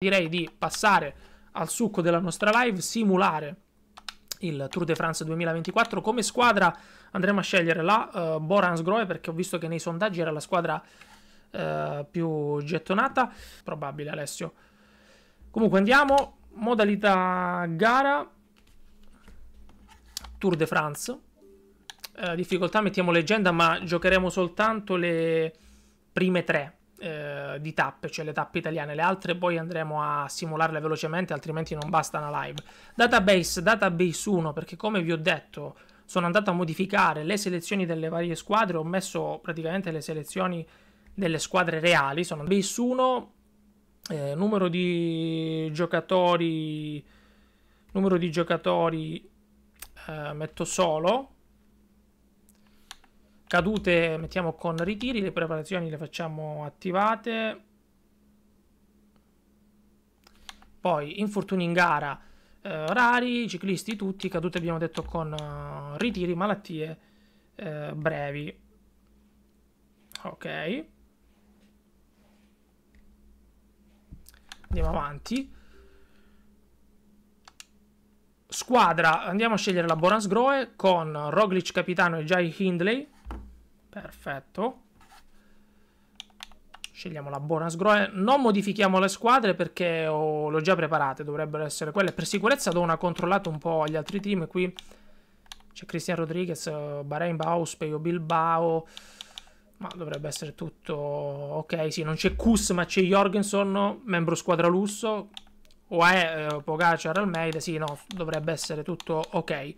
direi di passare al succo della nostra live, simulare il Tour de France 2024. Come squadra andremo a scegliere la uh, Borans Groe perché ho visto che nei sondaggi era la squadra uh, più gettonata. Probabile Alessio. Comunque andiamo, modalità gara, Tour de France. Uh, difficoltà mettiamo leggenda ma giocheremo soltanto le prime tre eh, di tappe, cioè le tappe italiane, le altre poi andremo a simularle velocemente, altrimenti non basta una live. Database, database 1, perché come vi ho detto sono andato a modificare le selezioni delle varie squadre, ho messo praticamente le selezioni delle squadre reali, sono base 1, eh, numero di giocatori, numero di giocatori eh, metto solo, cadute mettiamo con ritiri, le preparazioni le facciamo attivate. Poi infortuni in gara eh, rari, ciclisti tutti, cadute abbiamo detto con uh, ritiri, malattie eh, brevi. Ok. Andiamo avanti. Squadra, andiamo a scegliere la Bonas Groe con Roglic capitano e Jai Hindley Perfetto. Scegliamo la buona sgroe. Eh, non modifichiamo le squadre perché ho... le già preparate. Dovrebbero essere quelle. Per sicurezza do una controllata un po' agli altri team. Qui c'è Cristian Rodriguez, Bahrain, Baus, Peio Bilbao. Ma dovrebbe essere tutto... Ok, sì, non c'è Kus ma c'è Jorgensen, membro squadra lusso. O è eh, Pogacar, Almeida. Sì, no, dovrebbe essere tutto ok.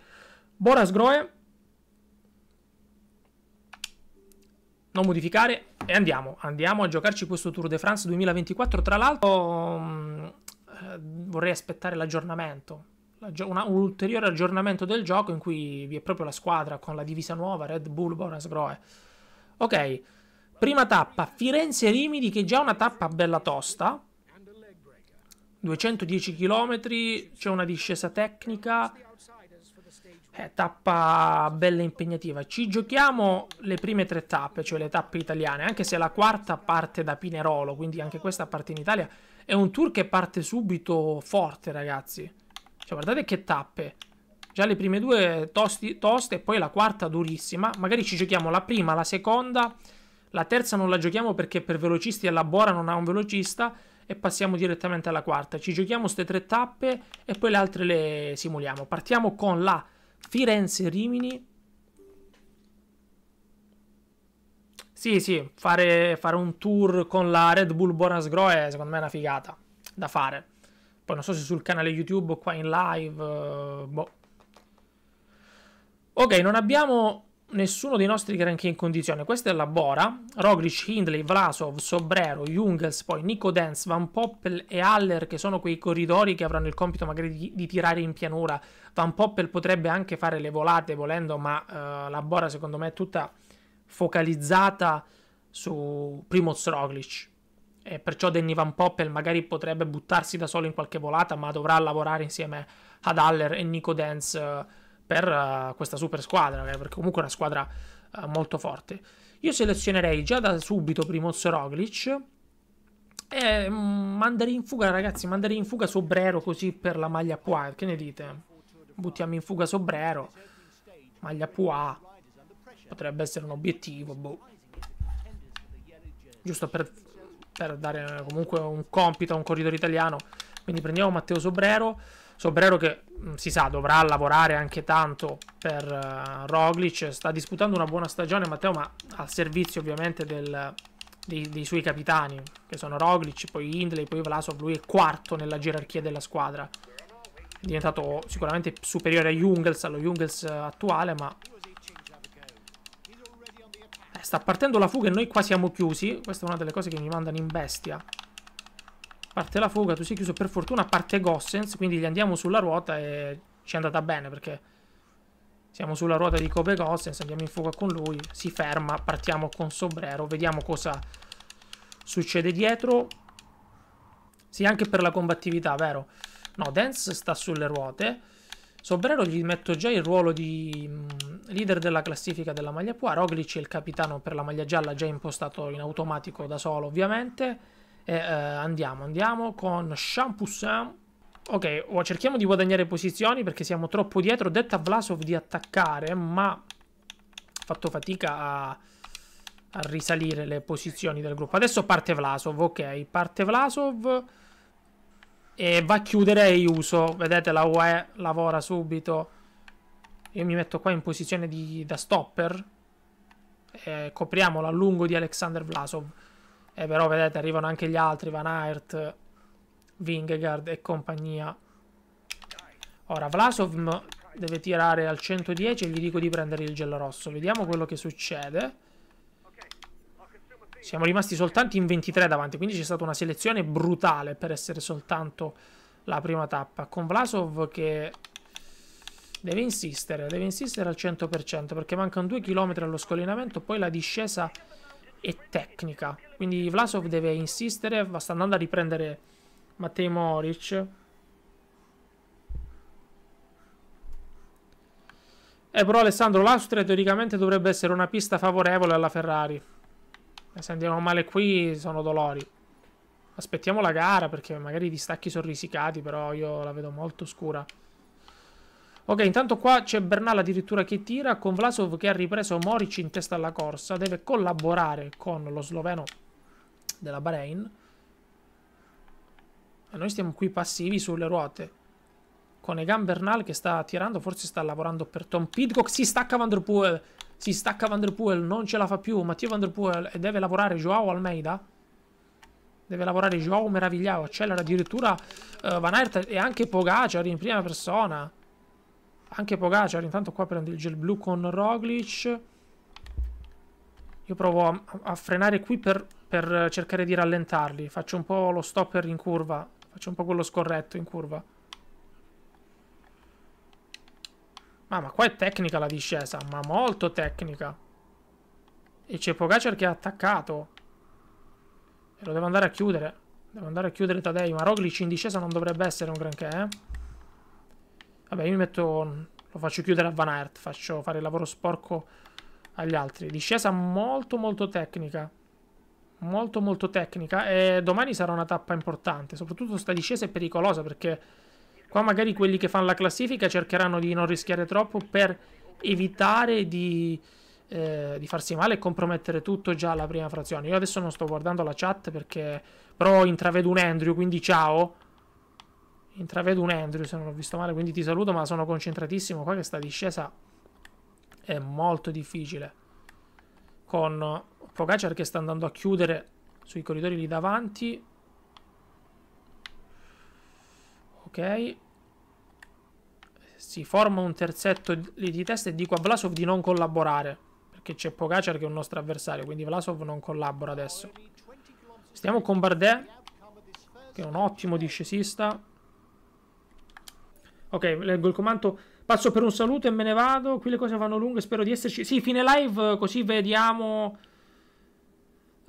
Buona sgroe. Eh. non modificare e andiamo, andiamo a giocarci questo Tour de France 2024. Tra l'altro um, vorrei aspettare l'aggiornamento, una, un ulteriore aggiornamento del gioco in cui vi è proprio la squadra con la divisa nuova Red Bull Boras Groe. Ok, prima tappa, Firenze Rimini che è già una tappa bella tosta. 210 km, c'è una discesa tecnica eh, tappa bella impegnativa. Ci giochiamo le prime tre tappe, cioè le tappe italiane, anche se la quarta parte da Pinerolo, quindi anche questa parte in Italia. È un tour che parte subito forte, ragazzi. Cioè, guardate che tappe. Già le prime due tosti, toste e poi la quarta durissima. Magari ci giochiamo la prima, la seconda. La terza non la giochiamo perché per velocisti alla Bora non ha un velocista. E passiamo direttamente alla quarta. Ci giochiamo queste tre tappe e poi le altre le simuliamo. Partiamo con la Firenze, Rimini. Sì, sì, fare, fare, un tour con la Red Bull Bonus Grow è secondo me una figata da fare. Poi non so se sul canale YouTube o qua in live. Eh, boh. Ok, non abbiamo nessuno dei nostri granché in condizione. Questa è la Bora, Roglic, Hindley, Vlasov, Sobrero, Jungels, poi Nico Dance, Van Poppel e Haller che sono quei corridori che avranno il compito magari di, di tirare in pianura. Van Poppel potrebbe anche fare le volate volendo, ma eh, la Bora secondo me è tutta focalizzata su Primoz Roglic. E perciò Danny Van Poppel magari potrebbe buttarsi da solo in qualche volata, ma dovrà lavorare insieme ad Haller e Nico Dance. Eh, per uh, questa super squadra, eh, perché comunque è una squadra uh, molto forte. Io selezionerei già da subito Primoz Roglic e mm, manderei in fuga, ragazzi, manderei in fuga Sobrero così per la maglia Pua, che ne dite? Buttiamo in fuga Sobrero, maglia Pua, potrebbe essere un obiettivo, boh. Giusto per, per dare comunque un compito a un corridore italiano. Quindi prendiamo Matteo Sobrero Sobrero che mm, si sa dovrà lavorare anche tanto per uh, Roglic, sta disputando una buona stagione Matteo ma al servizio ovviamente del, dei, dei, suoi capitani che sono Roglic, poi Hindley, poi Vlasov, lui è quarto nella gerarchia della squadra. È diventato sicuramente superiore a Jungles, allo Jungles eh, attuale ma eh, sta partendo la fuga e noi qua siamo chiusi. Questa è una delle cose che mi mandano in bestia. Parte la fuga, tu sei chiuso per fortuna, parte Gossens, quindi gli andiamo sulla ruota e ci è andata bene perché siamo sulla ruota di Kobe Gossens, andiamo in fuga con lui, si ferma, partiamo con Sobrero, vediamo cosa succede dietro. Sì, anche per la combattività, vero? No, Dance sta sulle ruote. Sobrero gli metto già il ruolo di mm, leader della classifica della maglia qua. Roglic, il capitano per la maglia gialla, già impostato in automatico da solo, ovviamente. E, eh, andiamo, andiamo con Champoussin. Ok, cerchiamo di guadagnare posizioni perché siamo troppo dietro. Ho detto a Vlasov di attaccare, ma ho fatto fatica a, a risalire le posizioni del gruppo. Adesso parte Vlasov, ok, parte Vlasov e va a chiudere Iuso. Vedete la UE lavora subito. Io mi metto qua in posizione di, da stopper. E a lungo di Alexander Vlasov. E eh, però vedete, arrivano anche gli altri, Van Aert, Vingegaard e compagnia. Ora, Vlasov deve tirare al 110 e gli dico di prendere il gelo rosso. Vediamo quello che succede. Siamo rimasti soltanto in 23 davanti, quindi c'è stata una selezione brutale per essere soltanto la prima tappa. Con Vlasov che deve insistere, deve insistere al 100% perché mancano 2 km allo scollinamento, poi la discesa e tecnica. Quindi Vlasov deve insistere, va sta andando a riprendere Mattei Moric. Eh, però Alessandro, l'Austria teoricamente dovrebbe essere una pista favorevole alla Ferrari. E eh, se andiamo male qui sono dolori. Aspettiamo la gara perché magari i distacchi sono risicati, però io la vedo molto scura. Ok, intanto qua c'è Bernal addirittura che tira, con Vlasov che ha ripreso Moric in testa alla corsa, deve collaborare con lo sloveno della Bahrain. E noi stiamo qui passivi sulle ruote. Con Egan Bernal che sta tirando, forse sta lavorando per Tom Pidcock, si stacca Van Der Poel, si stacca Van Der Poel, non ce la fa più Matteo Van Der Poel e deve lavorare Joao Almeida. Deve lavorare Joao Meravigliao, accelera addirittura uh, Van Aert e anche Pogacar in prima persona anche Pogacar intanto qua prende il gel blu con Roglic io provo a, a frenare qui per, per, cercare di rallentarli faccio un po' lo stopper in curva faccio un po' quello scorretto in curva ah, ma qua è tecnica la discesa ma molto tecnica e c'è Pogacar che ha attaccato e lo devo andare a chiudere devo andare a chiudere Tadei ma Roglic in discesa non dovrebbe essere un granché eh Vabbè, io mi metto... Lo faccio chiudere a Van Aert. Faccio fare il lavoro sporco agli altri. Discesa molto molto tecnica. Molto molto tecnica. E domani sarà una tappa importante. Soprattutto sta discesa è pericolosa perché... Qua magari quelli che fanno la classifica cercheranno di non rischiare troppo per evitare di... Eh, di farsi male e compromettere tutto già alla prima frazione. Io adesso non sto guardando la chat perché però intravedo un Andrew, quindi ciao intravedo un Andrew se non l'ho visto male, quindi ti saluto, ma sono concentratissimo qua che sta discesa è molto difficile. Con Pogacar che sta andando a chiudere sui corridori lì davanti. Ok. Si forma un terzetto lì di testa e dico a Vlasov di non collaborare. Perché c'è Pogacar che è un nostro avversario, quindi Vlasov non collabora adesso. Stiamo con Bardet, che è un ottimo discesista. Ok, leggo il comando. Passo per un saluto e me ne vado. Qui le cose vanno lunghe, spero di esserci. Sì, fine live, così vediamo...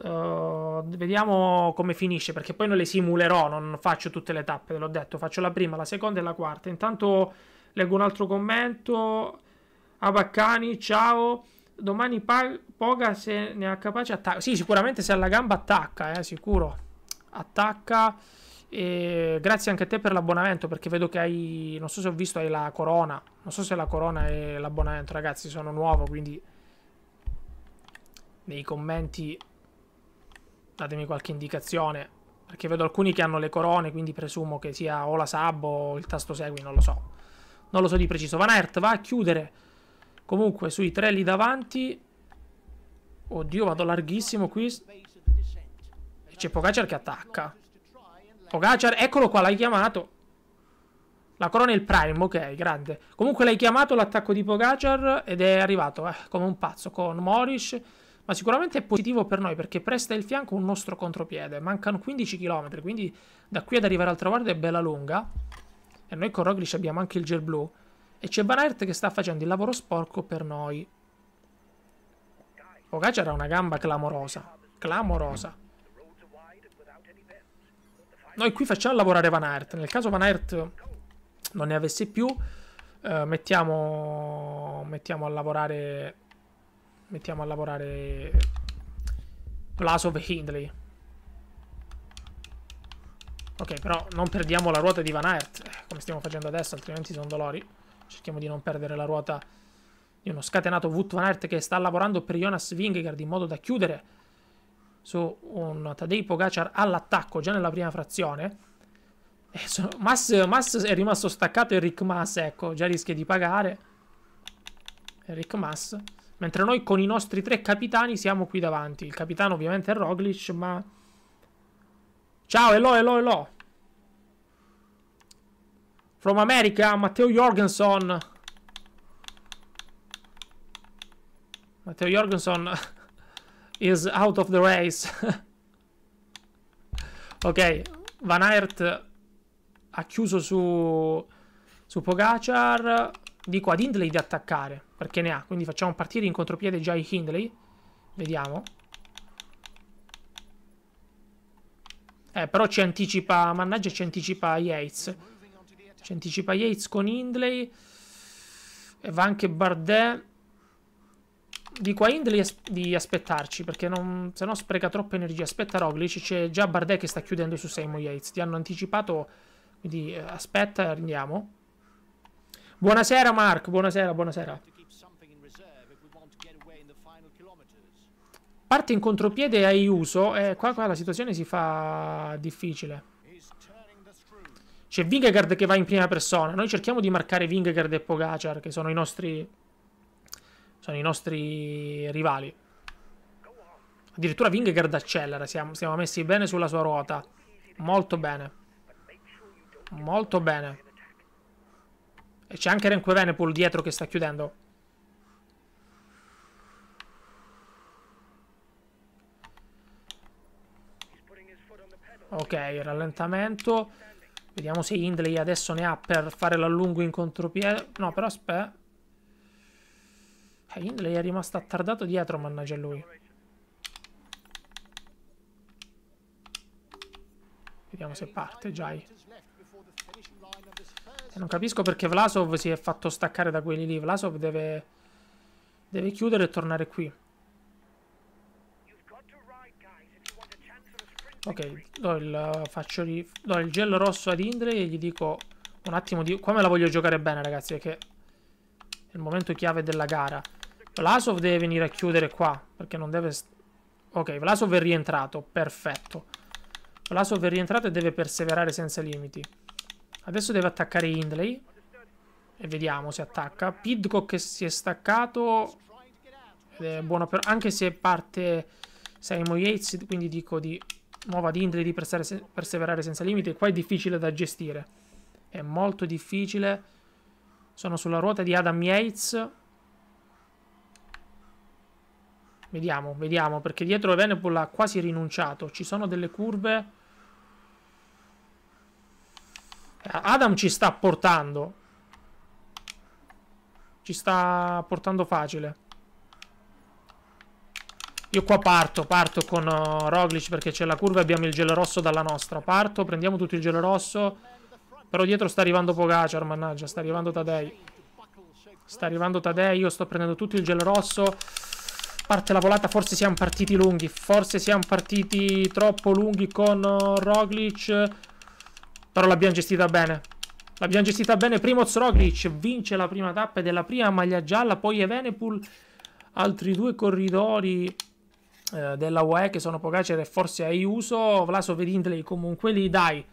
Uh, vediamo come finisce, perché poi non le simulerò, non faccio tutte le tappe, ve l'ho detto. Faccio la prima, la seconda e la quarta. Intanto leggo un altro commento. Abaccani, ciao. Domani pa- Poga se ne ha capace attacca. Sì, sicuramente se ha la gamba attacca, eh, sicuro. Attacca e grazie anche a te per l'abbonamento perché vedo che hai, non so se ho visto, hai la corona. Non so se la corona è l'abbonamento, ragazzi, sono nuovo, quindi nei commenti datemi qualche indicazione. Perché vedo alcuni che hanno le corone, quindi presumo che sia o la sub o il tasto segui, non lo so. Non lo so di preciso. Van Aert va a chiudere comunque sui tre lì davanti. Oddio, vado larghissimo qui. E c'è Pogacar che attacca. Pogacar, eccolo qua, l'hai chiamato. La corona è il prime, ok, grande. Comunque l'hai chiamato l'attacco di Pogacar ed è arrivato eh, come un pazzo con Morish. Ma sicuramente è positivo per noi perché presta il fianco un nostro contropiede. Mancano 15 km, quindi da qui ad arrivare al traguardo è bella lunga. E noi con Roglic abbiamo anche il gel blu. E c'è Van che sta facendo il lavoro sporco per noi. Pogacar ha una gamba clamorosa. Clamorosa. Noi qui facciamo lavorare Van Aert. Nel caso Van Aert non ne avesse più, eh, mettiamo, mettiamo a lavorare... Mettiamo a lavorare... Vlasov e Hindley. Ok, però non perdiamo la ruota di Van Aert, eh, come stiamo facendo adesso, altrimenti sono dolori. Cerchiamo di non perdere la ruota di uno scatenato Wout Van Aert che sta lavorando per Jonas Vingegaard in modo da chiudere su un Tadei Pogacar all'attacco già nella prima frazione. Mass, Mas, è rimasto staccato Eric Mass, ecco, già rischia di pagare. Eric Mass Mentre noi con i nostri tre capitani siamo qui davanti. Il capitano ovviamente è Roglic, ma... Ciao, Elo, Elo, Elo. From America, Matteo Jorgensen. Matteo Jorgensen is out of the race. ok, Van Aert ha chiuso su, su Pogacar. Dico ad Hindley di attaccare, perché ne ha. Quindi facciamo partire in contropiede già i Hindley. Vediamo. Eh, però ci anticipa, mannaggia, ci anticipa Yates. Ci anticipa Yates con Hindley. E va anche Bardet di qua Hindley di aspettarci, perché non, se no spreca troppa energia. Aspetta Roglic, c'è già Bardet che sta chiudendo su Seymour Yates. Ti hanno anticipato, quindi eh, aspetta, andiamo. Buonasera Mark, buonasera, buonasera. Parte in contropiede a Iuso e eh, qua, qua la situazione si fa difficile. C'è Vingegaard che va in prima persona. Noi cerchiamo di marcare Vingegaard e Pogacar, che sono i nostri sono i nostri rivali. Addirittura Vingegaard accelera, siamo, siamo messi bene sulla sua ruota. Molto bene. Molto bene. E c'è anche Renque Venepool dietro che sta chiudendo. Ok, rallentamento. Vediamo se Hindley adesso ne ha per fare l'allungo in contropiede. No, però aspetta. Eh, Hindley è rimasto attardato dietro, mannaggia lui. Vediamo se parte, Jai. E non capisco perché Vlasov si è fatto staccare da quelli lì. Vlasov deve, deve chiudere e tornare qui. Ok, do il, faccio ri... do il gel rosso ad Indre e gli dico un attimo di... Qua me la voglio giocare bene, ragazzi, perché è il momento chiave della gara. Vlasov deve venire a chiudere qua, perché non deve... Ok, Vlasov è rientrato, perfetto. Vlasov è rientrato e deve perseverare senza limiti. Adesso deve attaccare Hindley. E vediamo se attacca. Pidcock si è staccato. Ed è buono per... Anche se parte Simon Yates, quindi dico di... Nuova di Hindley di perseverare senza limiti. Qua è difficile da gestire. È molto difficile. Sono sulla ruota di Adam Yates Vediamo, vediamo, perché dietro Venepol ha quasi rinunciato. Ci sono delle curve. Eh, Adam ci sta portando. Ci sta portando facile. Io qua parto, parto con uh, Roglic perché c'è la curva e abbiamo il gelo rosso dalla nostra. Parto, prendiamo tutto il gelo rosso. Però dietro sta arrivando Pogacar, mannaggia, sta arrivando Tadei. Sta arrivando Tadei, io sto prendendo tutto il gelo rosso parte la volata forse siamo partiti lunghi forse siamo partiti troppo lunghi con uh, Roglic però l'abbiamo gestita bene l'abbiamo gestita bene Primoz Roglic vince la prima tappa della prima maglia gialla poi Evenepoel altri due corridori eh, della UE che sono Pogacar e forse Ayuso Vlaso ed comunque lì dai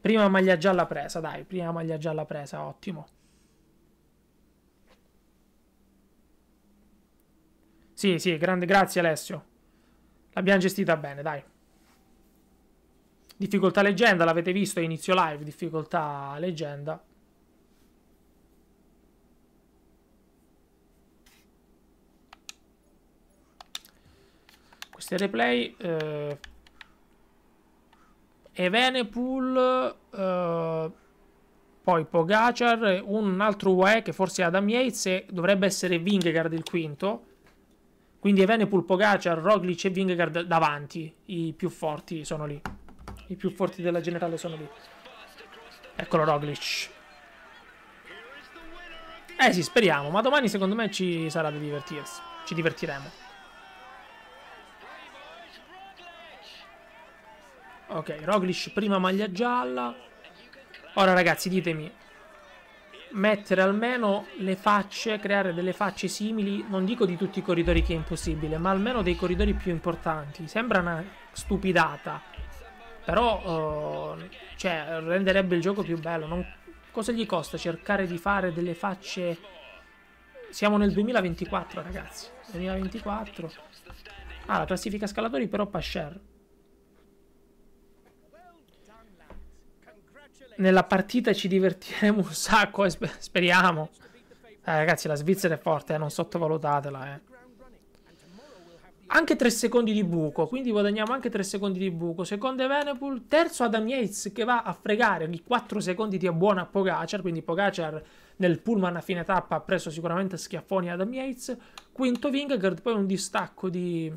prima maglia gialla presa dai prima maglia gialla presa ottimo Sì, sì, grande, grazie Alessio. L'abbiamo gestita bene, dai. Difficoltà leggenda, l'avete visto inizio live, difficoltà leggenda. Queste replay... Eh... Evenepoel... Eh... Poi Pogacar, un altro UE che forse è Adam Yates e dovrebbe essere Vingegaard il quinto quindi Evenepoel, Pogacar, Roglic e Vingegaard davanti. I più forti sono lì. I più forti della generale sono lì. Eccolo Roglic. Eh sì, speriamo. Ma domani secondo me ci sarà da divertirsi. Ci divertiremo. Ok, Roglic prima maglia gialla. Ora ragazzi, ditemi, mettere almeno le facce, creare delle facce simili, non dico di tutti i corridori che è impossibile, ma almeno dei corridori più importanti. Sembra una stupidata, però eh, cioè, renderebbe il gioco più bello. Non... Cosa gli costa cercare di fare delle facce... Siamo nel 2024 ragazzi, 2024. Ah, la classifica scalatori però Pascher. nella partita ci divertiremo un sacco e sper speriamo. Eh, ragazzi, la Svizzera è forte, eh, non sottovalutatela. Eh. Anche 3 secondi di buco, quindi guadagniamo anche 3 secondi di buco. Secondo è Venepool, terzo Adam Yates che va a fregare ogni 4 secondi di buona a Pogacar, quindi Pogacar nel pullman a fine tappa ha preso sicuramente schiaffoni Adam Yates. Quinto Vingegaard, poi un distacco di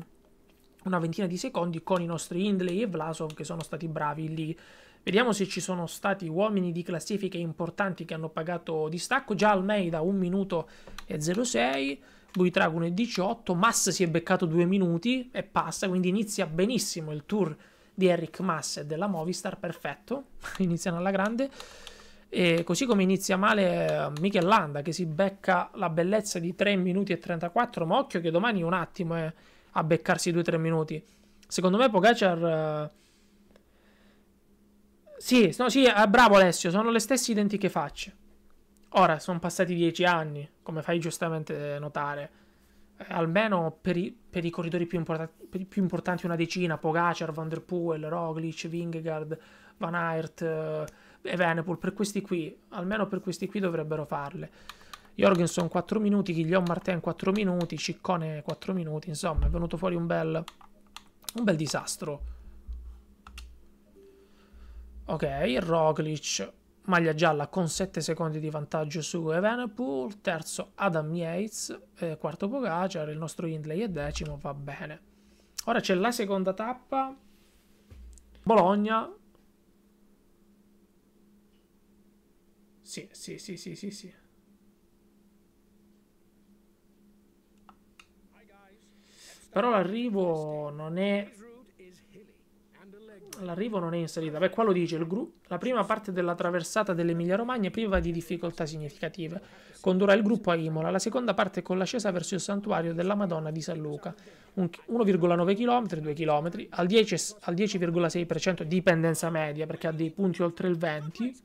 una ventina di secondi con i nostri Hindley e Vlasov che sono stati bravi lì Vediamo se ci sono stati uomini di classifiche importanti che hanno pagato distacco. Già Almeida 1 minuto e 06, Buitrago 1 e 18, Mass si è beccato 2 minuti e passa, quindi inizia benissimo il tour di Eric Mass e della Movistar, perfetto, iniziano alla grande. E così come inizia male eh, Michel Landa che si becca la bellezza di 3 minuti e 34, ma occhio che domani un attimo è eh, a beccarsi 2-3 minuti. Secondo me Pogacar eh, sì, no, sì, eh, bravo Alessio, sono le stesse identiche facce. Ora, sono passati dieci anni, come fai giustamente notare. Eh, almeno per i, per i corridori più, import più, importanti una decina, Pogacar, Van Der Poel, Roglic, Vingegaard, Van Aert eh, e Venepool, per questi qui, almeno per questi qui dovrebbero farle. Jorgensen 4 minuti, Guillaume Martin 4 minuti, Ciccone 4 minuti, insomma è venuto fuori un bel, un bel disastro Ok, Roglic, maglia gialla con 7 secondi di vantaggio su Evenepoel, terzo Adam Yates, eh, quarto Pogacar, il nostro Hindley è decimo, va bene. Ora c'è la seconda tappa, Bologna. Sì, sì, sì, sì, sì, sì. Però l'arrivo non è L'arrivo non è in salita. Beh, qua lo dice il gruppo. La prima parte della traversata dell'Emilia Romagna è priva di difficoltà significative. Condurrà il gruppo a Imola. La seconda parte con l'ascesa verso il santuario della Madonna di San Luca. 1,9 km, 2 km, al 10,6% di dipendenza media, perché ha dei punti oltre il 20.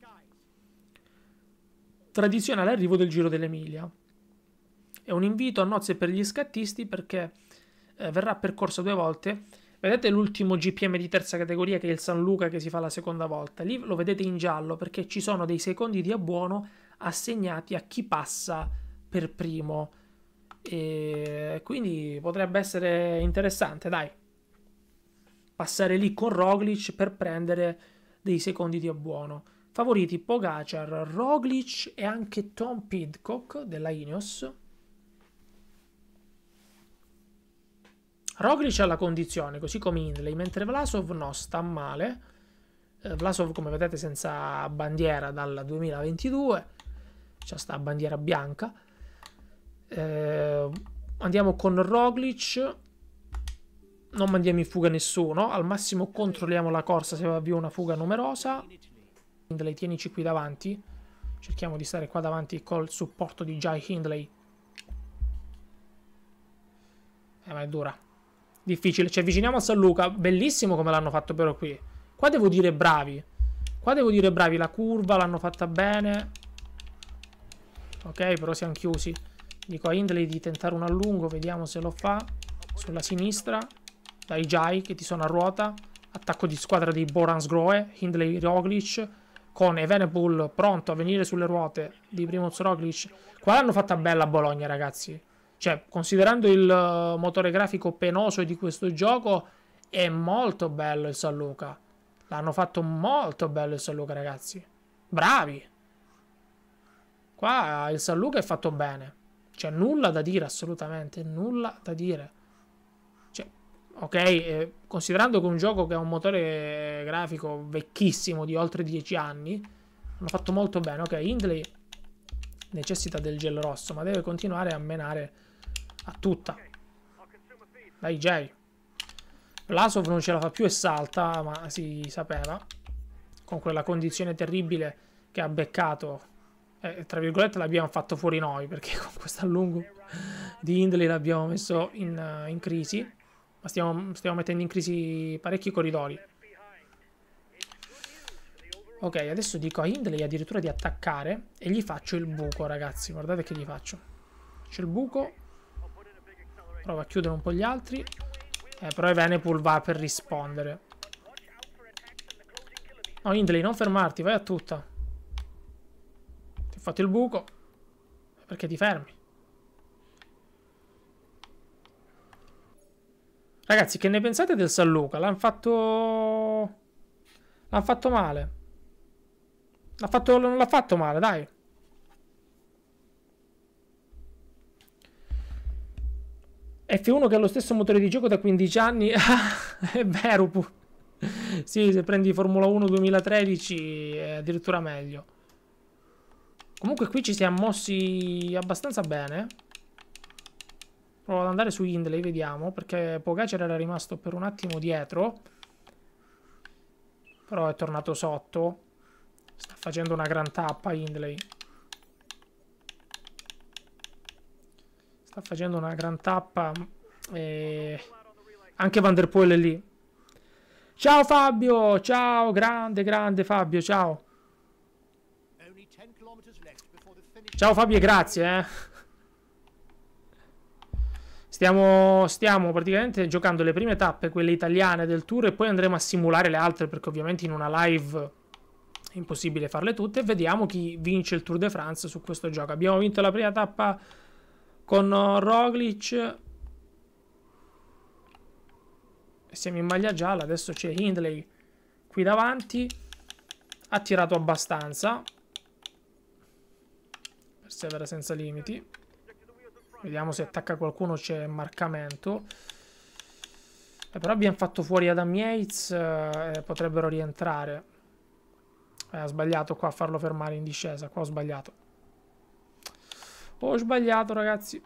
Tradizionale arrivo del Giro dell'Emilia. È un invito a nozze per gli scattisti perché eh, verrà percorso due volte Vedete l'ultimo GPM di terza categoria che è il San Luca che si fa la seconda volta. Lì lo vedete in giallo perché ci sono dei secondi di abbuono assegnati a chi passa per primo. E quindi potrebbe essere interessante, dai. Passare lì con Roglic per prendere dei secondi di abbuono. Favoriti Pogacar, Roglic e anche Tom Pidcock della Ineos Roglic ha la condizione, così come Hindley, mentre Vlasov no, sta male. Eh, Vlasov, come vedete, senza bandiera dal 2022, c'è sta bandiera bianca. Eh, andiamo con Roglic. Non mandiamo in fuga nessuno, al massimo controlliamo la corsa se va via una fuga numerosa. Hindley, tienici qui davanti. Cerchiamo di stare qua davanti col supporto di Jai Hindley. Eh, ma è dura difficile. Ci avviciniamo a San Luca, bellissimo come l'hanno fatto però qui. Qua devo dire bravi. Qua devo dire bravi, la curva l'hanno fatta bene. Ok, però siamo chiusi. Dico a Hindley di tentare un allungo, vediamo se lo fa. Sulla sinistra, dai Jai che ti sono a ruota. Attacco di squadra di Borans Groe, Hindley Roglic con Evenepoel pronto a venire sulle ruote di Primoz Roglic. Qua l'hanno fatta bella a Bologna, ragazzi. Cioè, considerando il eh, motore grafico penoso di questo gioco, è molto bello il San Luca. L'hanno fatto molto bello il San Luca, ragazzi. Bravi! Qua il San Luca è fatto bene. Cioè, nulla da dire, assolutamente. Nulla da dire. Cioè, ok, eh, considerando che è un gioco che ha un motore grafico vecchissimo di oltre 10 anni, hanno fatto molto bene. Ok, Hindley necessita del gel rosso, ma deve continuare a menare a ah, tutta. Dai, Jay. Vlasov non ce la fa più e salta, ma si sapeva. Con quella condizione terribile che ha beccato. Eh, tra virgolette l'abbiamo fatto fuori noi, perché con questo allungo di Hindley l'abbiamo messo in, eh, in, crisi. Ma stiamo, stiamo mettendo in crisi parecchi corridori. Ok, adesso dico a Hindley addirittura di attaccare e gli faccio il buco, ragazzi. Guardate che gli faccio. C'è il buco Prova a chiudere un po' gli altri. Eh, però Evenepoel va per rispondere. No, Indley, non fermarti, vai a tutta. Ti ho fatto il buco. Perché ti fermi? Ragazzi, che ne pensate del San Luca? L'hanno fatto... L'hanno fatto male. Fatto... Non l'ha fatto male, dai. F1 che ha lo stesso motore di gioco da 15 anni. è vero. Pu- sì, se prendi Formula 1 2013 è addirittura meglio. Comunque qui ci siamo mossi abbastanza bene. Provo ad andare su Hindley, vediamo, perché Pogacar era rimasto per un attimo dietro. Però è tornato sotto. Sta facendo una gran tappa Hindley. Sta facendo una gran tappa. E... Anche Van Der Poel è lì. Ciao Fabio, ciao, grande, grande Fabio, ciao. Ciao Fabio e grazie, eh. Stiamo, stiamo, praticamente giocando le prime tappe, quelle italiane del tour, e poi andremo a simulare le altre, perché ovviamente in una live è impossibile farle tutte, e vediamo chi vince il Tour de France su questo gioco. Abbiamo vinto la prima tappa con eh, Roglic siamo in maglia gialla adesso c'è Hindley qui davanti ha tirato abbastanza persevera senza limiti vediamo se attacca qualcuno c'è marcamento eh, però abbiamo fatto fuori Adam Yates eh, potrebbero rientrare eh, ha sbagliato qua a farlo fermare in discesa qua ho sbagliato ho sbagliato, ragazzi.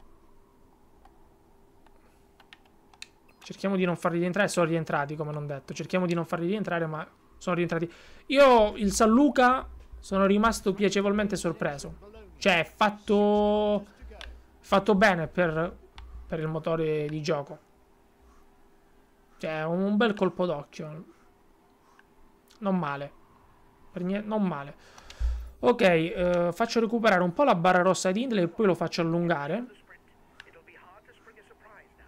Cerchiamo di non farli rientrare. Sono rientrati, come non detto. Cerchiamo di non farli rientrare, ma sono rientrati. Io, il San Luca, sono rimasto piacevolmente sorpreso. Cioè, è fatto... Fatto bene per, per il motore di gioco. Cioè, un bel colpo d'occhio. Non male. Per niente, non male. Ok, eh, faccio recuperare un po' la barra rossa di Hindley e poi lo faccio allungare.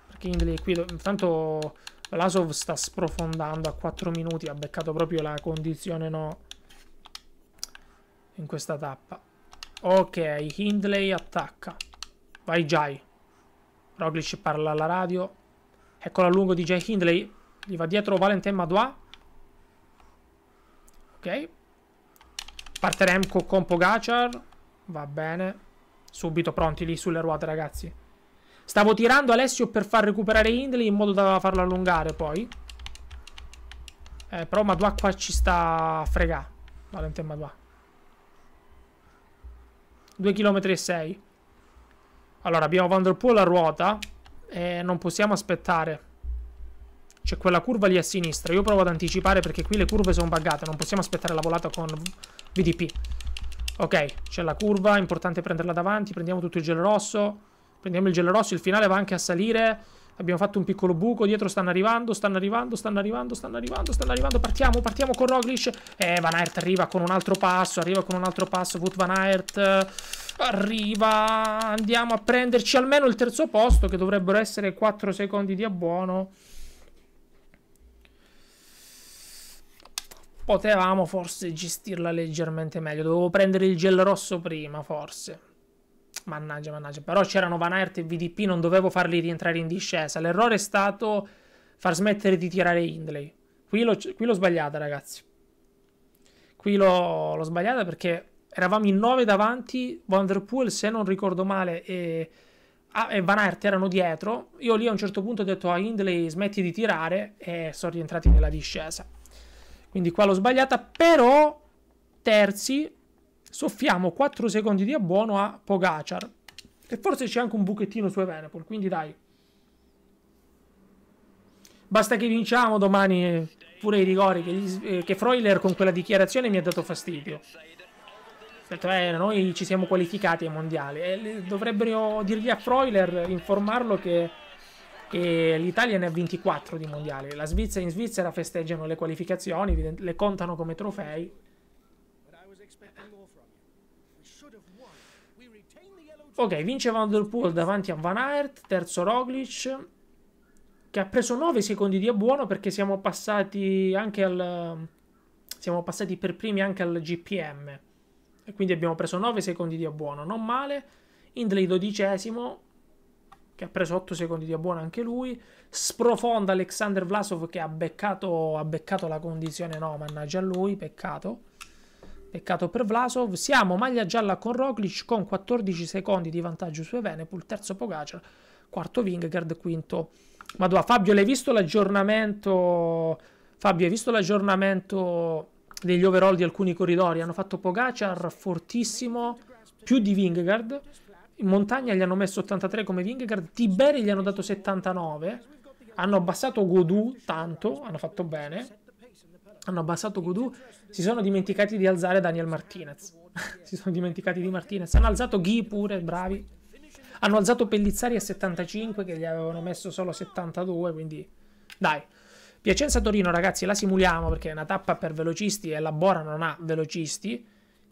Perché Hindley qui... Intanto Vlasov sta sprofondando a 4 minuti, ha beccato proprio la condizione no in questa tappa. Ok, Hindley attacca. Vai Jai. Roglic parla alla radio. Eccola a di Jai Hindley. Gli va dietro Valentin Madois. Ok. Sparteremco con Pogacar. Va bene. Subito pronti lì sulle ruote, ragazzi. Stavo tirando Alessio per far recuperare Hindley in modo da farlo allungare poi. Eh, però Madua qua ci sta a fregà. Valentin Madua. 2 km e 6. Allora, abbiamo Vanderpool a ruota. E non possiamo aspettare. C'è quella curva lì a sinistra. Io provo ad anticipare perché qui le curve sono buggate. Non possiamo aspettare la volata con VDP. Ok, c'è la curva. Importante prenderla davanti. Prendiamo tutto il gelo rosso. Prendiamo il gelo rosso. Il finale va anche a salire. Abbiamo fatto un piccolo buco. Dietro stanno arrivando, stanno arrivando, stanno arrivando, stanno arrivando, stanno arrivando. Partiamo, partiamo con Roglic. Eh, Van Aert arriva con un altro passo. Arriva con un altro passo. Wout Van Aert arriva. Andiamo a prenderci almeno il terzo posto, che dovrebbero essere 4 secondi di abbuono. potevamo forse gestirla leggermente meglio. Dovevo prendere il gel rosso prima, forse. Mannaggia, mannaggia. Però c'erano Van Aert e VDP, non dovevo farli rientrare in discesa. L'errore è stato far smettere di tirare Hindley. Qui l'ho, sbagliata, ragazzi. Qui l'ho, sbagliata perché eravamo in 9 davanti, Van Der Poel, se non ricordo male, e, ah, e Van Aert erano dietro. Io lì a un certo punto ho detto a Hindley smetti di tirare e sono rientrati nella discesa. Quindi qua l'ho sbagliata, però terzi soffiamo 4 secondi di abbuono a Pogacar. E forse c'è anche un buchettino su Evenepol, quindi dai. Basta che vinciamo domani eh, pure i rigori, che, gli, eh, che Freuler con quella dichiarazione mi ha dato fastidio. Detto, eh, noi ci siamo qualificati ai mondiali. Eh, dovrebbero dirgli a Freuler, informarlo che e l'Italia ne ha 24 di mondiali. La Svizzera in Svizzera festeggiano le qualificazioni, le contano come trofei. Ok, vince Van Der Poel davanti a Van Aert, terzo Roglic, che ha preso 9 secondi di buono perché siamo passati anche al... Siamo passati per primi anche al GPM. E quindi abbiamo preso 9 secondi di buono, non male. Indley dodicesimo, che ha preso 8 secondi di abbuono anche lui. Sprofonda Alexander Vlasov che ha beccato, ha beccato la condizione, no, mannaggia a lui, peccato. Peccato per Vlasov. Siamo maglia gialla con Roglic con 14 secondi di vantaggio su Evenepul, terzo Pogacar, quarto Vingegaard, quinto Madua. Fabio, l'hai visto l'aggiornamento? Fabio, hai visto l'aggiornamento degli overall di alcuni corridori? Hanno fatto Pogacar fortissimo, più di Vingegaard in montagna gli hanno messo 83 come Vingegaard, Tiberi gli hanno dato 79, hanno abbassato Godou tanto, hanno fatto bene, hanno abbassato Godou, si sono dimenticati di alzare Daniel Martinez, si sono dimenticati di Martinez, hanno alzato Ghi pure, bravi, hanno alzato Pellizzari a 75 che gli avevano messo solo 72, quindi dai. Piacenza-Torino ragazzi la simuliamo perché è una tappa per velocisti e la Bora non ha velocisti,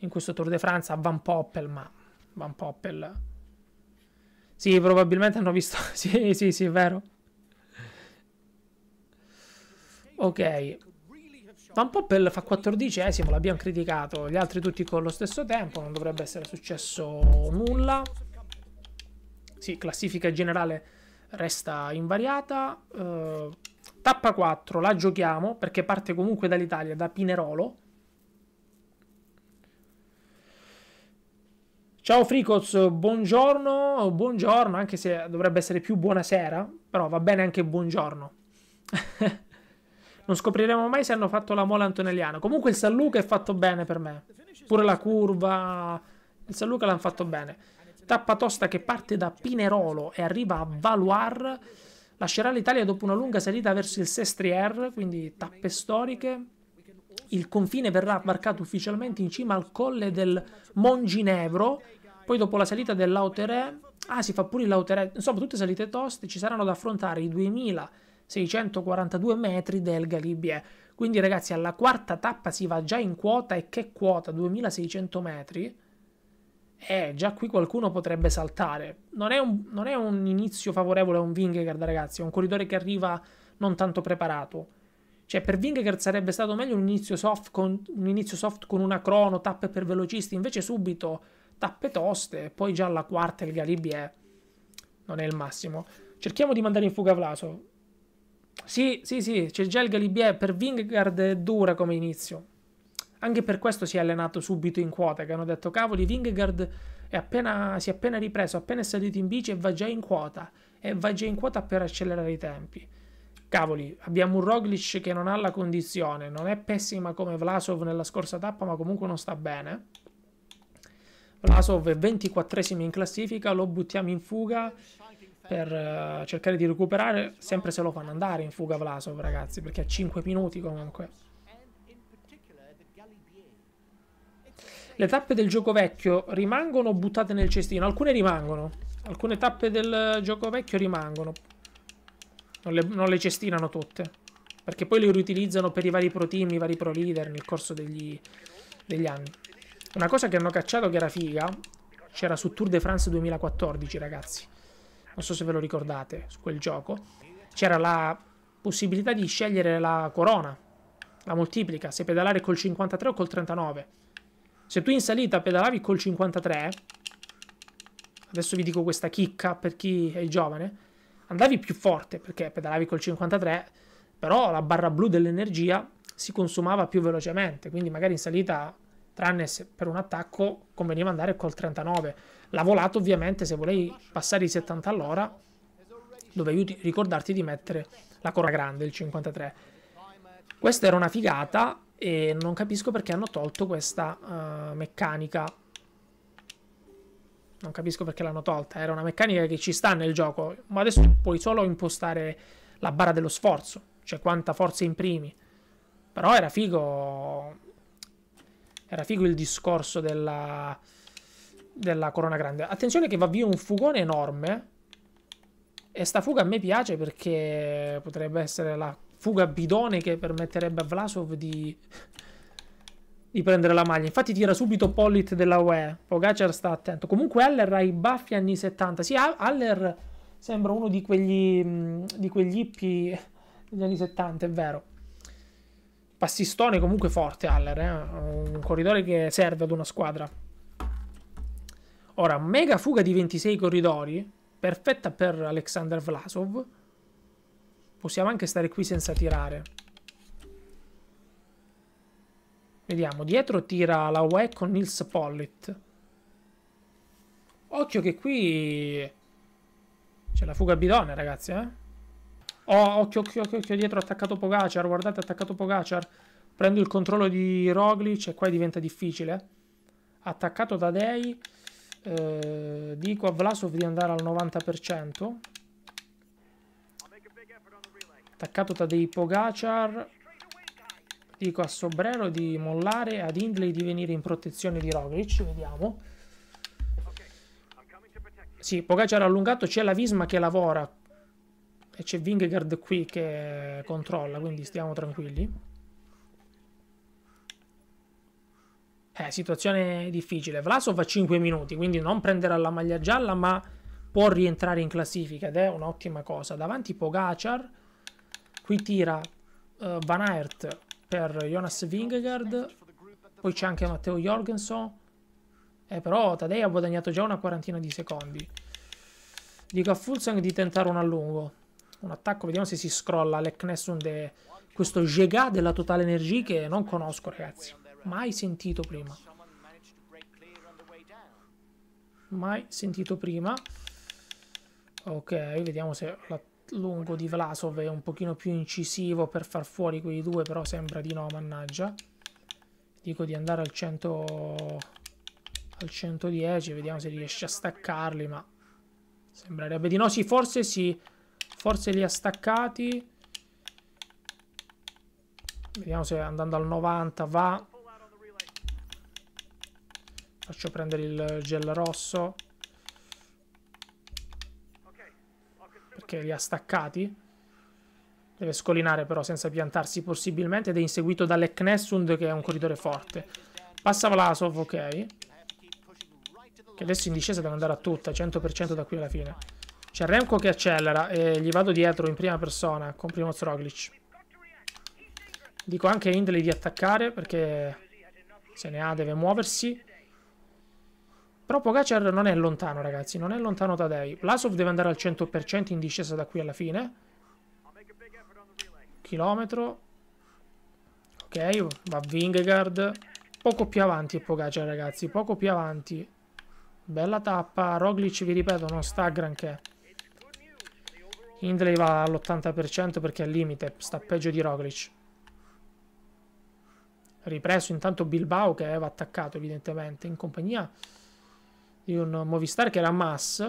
in questo Tour de France a Van Poppel, ma Van Poppel sì, probabilmente hanno visto... sì, sì, sì, è vero. Ok. Ma un po' per fa 14 esimo l'abbiamo criticato. Gli altri tutti con lo stesso tempo. Non dovrebbe essere successo nulla. Sì, classifica generale resta invariata. Uh, tappa 4 la giochiamo perché parte comunque dall'Italia, da Pinerolo. Ciao Fricoz, buongiorno, buongiorno, anche se dovrebbe essere più buonasera, però va bene anche buongiorno. non scopriremo mai se hanno fatto la mola antonelliana. Comunque il San Luca è fatto bene per me. Pure la curva, il San Luca l'hanno fatto bene. Tappa tosta che parte da Pinerolo e arriva a Valuar lascerà l'Italia dopo una lunga salita verso il Sestrier, quindi tappe storiche il confine verrà marcato ufficialmente in cima al colle del Monginevro, poi dopo la salita dell'Auteré, ah si fa pure l'Auteré, insomma tutte salite toste, ci saranno da affrontare i 2642 metri del Galibier. Quindi ragazzi alla quarta tappa si va già in quota e che quota? 2600 metri? Eh, già qui qualcuno potrebbe saltare. Non è un, non è un inizio favorevole a un Vingegaard ragazzi, è un corridore che arriva non tanto preparato. Cioè, per Vingegaard sarebbe stato meglio un inizio soft con, un inizio soft con una crono, tappe per velocisti, invece subito tappe toste, poi già alla quarta il Garibi è... non è il massimo. Cerchiamo di mandare in fuga Vlaso. Sì, sì, sì, c'è già il Galibier, per Vingegaard è dura come inizio. Anche per questo si è allenato subito in quota, che hanno detto, cavoli, Vingegaard è appena, si è appena ripreso, appena è salito in bici e va già in quota, e va già in quota per accelerare i tempi cavoli, abbiamo un Roglic che non ha la condizione, non è pessima come Vlasov nella scorsa tappa, ma comunque non sta bene. Vlasov è 24esimo in classifica, lo buttiamo in fuga per uh, cercare di recuperare, sempre se lo fanno andare in fuga Vlasov, ragazzi, perché ha 5 minuti comunque. Le tappe del gioco vecchio rimangono buttate nel cestino? Alcune rimangono. Alcune tappe del gioco vecchio rimangono. Non le, non le cestinano tutte. Perché poi le riutilizzano per i vari pro team, i vari pro leader nel corso degli, degli anni. Una cosa che hanno cacciato che era figa, c'era su Tour de France 2014, ragazzi. Non so se ve lo ricordate, su quel gioco. C'era la possibilità di scegliere la corona, la moltiplica, se pedalare col 53 o col 39. Se tu in salita pedalavi col 53, adesso vi dico questa chicca per chi è giovane, andavi più forte perché pedalavi col 53, però la barra blu dell'energia si consumava più velocemente, quindi magari in salita, tranne per un attacco, conveniva andare col 39. La volata ovviamente, se volevi passare i 70 all'ora, dovevi ricordarti di mettere la cora grande, il 53. Questa era una figata e non capisco perché hanno tolto questa uh, meccanica non capisco perché l'hanno tolta. Era una meccanica che ci sta nel gioco, ma adesso puoi solo impostare la barra dello sforzo, cioè quanta forza imprimi. Però era figo. Era figo il discorso della, della corona grande. Attenzione che va via un fugone enorme. E sta fuga a me piace perché potrebbe essere la fuga bidone che permetterebbe a Vlasov di di prendere la maglia. Infatti tira subito Pollit della UE. Pogacar sta attento. Comunque Aller ha i baffi anni 70. Sì, Aller sembra uno di quegli, mm, di quegli hippie degli anni 70, è vero. Passistone comunque forte Aller, eh? un corridore che serve ad una squadra. Ora, mega fuga di 26 corridori, perfetta per Alexander Vlasov. Possiamo anche stare qui senza tirare. Vediamo, dietro tira la UE con Nils Pollitt. Occhio che qui... C'è la fuga bidone, ragazzi, eh? Oh, occhio, occhio, occhio, occhio, dietro attaccato Pogacar, guardate, attaccato Pogacar. Prendo il controllo di Roglic e qua diventa difficile. Attaccato da Dei. Eh, dico a Vlasov di andare al 90%. Attaccato da Dei Pogacar dico a Sobrero di mollare, ad Indley di venire in protezione di Roglic, vediamo. Sì, Pogacar allungato, c'è la Visma che lavora e c'è Vingegaard qui che controlla, quindi stiamo tranquilli. Eh, situazione difficile. Vlasov a 5 minuti, quindi non prenderà la maglia gialla, ma può rientrare in classifica ed è un'ottima cosa. Davanti Pogacar, qui tira uh, Van Aert per Jonas Vingegaard, poi c'è anche Matteo Jorgensen, eh, però Tadei ha guadagnato già una quarantina di secondi. Dico a Fulsang di tentare un allungo, un attacco, vediamo se si scrolla l'Eknesund, de... questo Jega della Totale Energy che non conosco ragazzi, mai sentito prima. Mai sentito prima. Ok, vediamo se la lungo di Vlasov è un pochino più incisivo per far fuori quei due, però sembra di no, mannaggia. Dico di andare al 100 al 110, vediamo se riesce a staccarli, ma sembrerebbe di no. Sì, forse sì, forse li ha staccati. Vediamo se andando al 90 va. Faccio prendere il gel rosso. che li ha staccati. Deve scolinare però senza piantarsi possibilmente ed è inseguito da Leknesund che è un corridore forte. Passa Vlasov, ok. Che adesso in discesa deve andare a tutta, 100% da qui alla fine. C'è Remco che accelera e gli vado dietro in prima persona con primo Roglic. Dico anche a Indley di attaccare perché se ne ha deve muoversi. Però Pogacar non è lontano, ragazzi, non è lontano da Tadei. Lasov deve andare al 100% in discesa da qui alla fine. Chilometro. Ok, va Vingegaard. Poco più avanti è Pogacar, ragazzi, poco più avanti. Bella tappa. Roglic, vi ripeto, non sta a granché. Hindley va all'80% perché è al limite, sta peggio di Roglic. Ripreso intanto Bilbao che aveva attaccato evidentemente in compagnia di un Movistar che era Mass.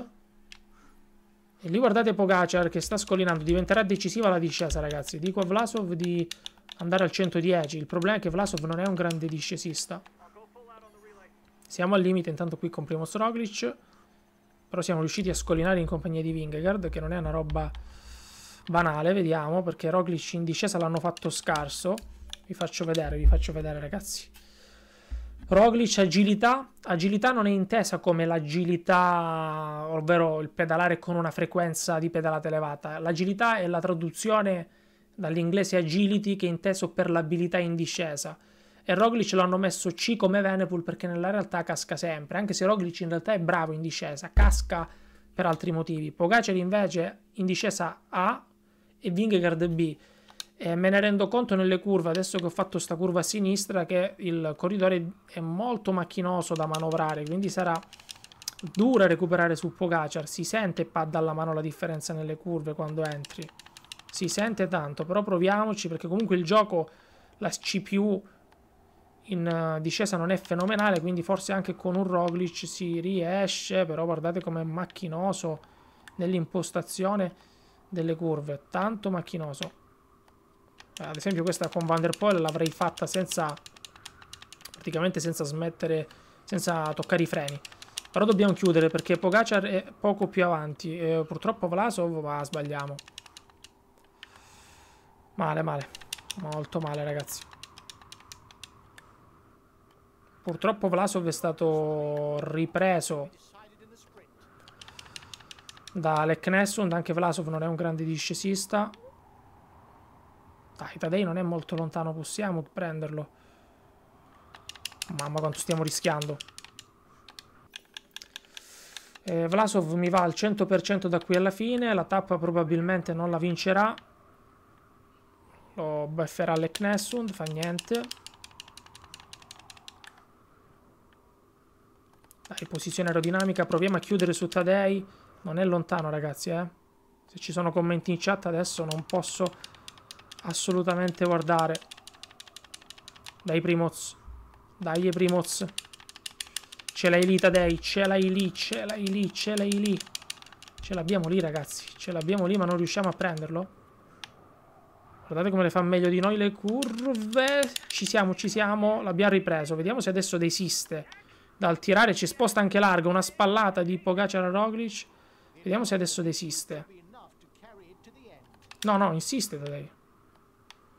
E lì guardate Pogacar che sta scollinando, diventerà decisiva la discesa ragazzi. Dico a Vlasov di andare al 110, il problema è che Vlasov non è un grande discesista. Siamo al limite intanto qui con Primoz Roglic, però siamo riusciti a scollinare in compagnia di Vingegaard che non è una roba banale, vediamo, perché Roglic in discesa l'hanno fatto scarso. Vi faccio vedere, vi faccio vedere ragazzi. Roglic agilità, agilità non è intesa come l'agilità, ovvero il pedalare con una frequenza di pedalata elevata. L'agilità è la traduzione dall'inglese agility che è inteso per l'abilità in discesa. E Roglic l'hanno messo C come Venepul perché nella realtà casca sempre, anche se Roglic in realtà è bravo in discesa, casca per altri motivi. Pogacar invece in discesa A e Vingegaard B e me ne rendo conto nelle curve, adesso che ho fatto sta curva a sinistra, che il corridore è molto macchinoso da manovrare, quindi sarà dura recuperare su Pogacar. Si sente pad alla mano la differenza nelle curve quando entri. Si sente tanto, però proviamoci perché comunque il gioco, la CPU in eh, discesa non è fenomenale, quindi forse anche con un Roglic si riesce, però guardate com'è macchinoso nell'impostazione delle curve, tanto macchinoso. Eh, ad esempio questa con Vanderpoel l'avrei fatta senza praticamente senza smettere, senza toccare i freni. Però dobbiamo chiudere perché Pogacar è poco più avanti. E purtroppo Vlasov, va, sbagliamo. Male, male. Molto male, ragazzi. Purtroppo Vlasov è stato ripreso da Lech Nesund. Anche Vlasov non è un grande discesista. Dai, da non è molto lontano, possiamo prenderlo. Mamma quanto stiamo rischiando. Eh, Vlasov mi va al 100% da qui alla fine, la tappa probabilmente non la vincerà. Lo befferà le Knessund, fa niente. Dai, posizione aerodinamica, proviamo a chiudere su Tadei. Non è lontano ragazzi, eh. Se ci sono commenti in chat adesso non posso assolutamente guardare. Dai Primoz. Dai Primoz. Ce l'hai lì Tadei, ce l'hai lì, ce l'hai lì, ce l'hai lì. Ce l'abbiamo lì ragazzi, ce l'abbiamo lì ma non riusciamo a prenderlo. Guardate come le fa meglio di noi le curve. Ci siamo, ci siamo, l'abbiamo ripreso. Vediamo se adesso desiste dal tirare. Ci sposta anche largo, una spallata di Pogacar a Roglic. Vediamo se adesso desiste. No, no, insiste Tadei.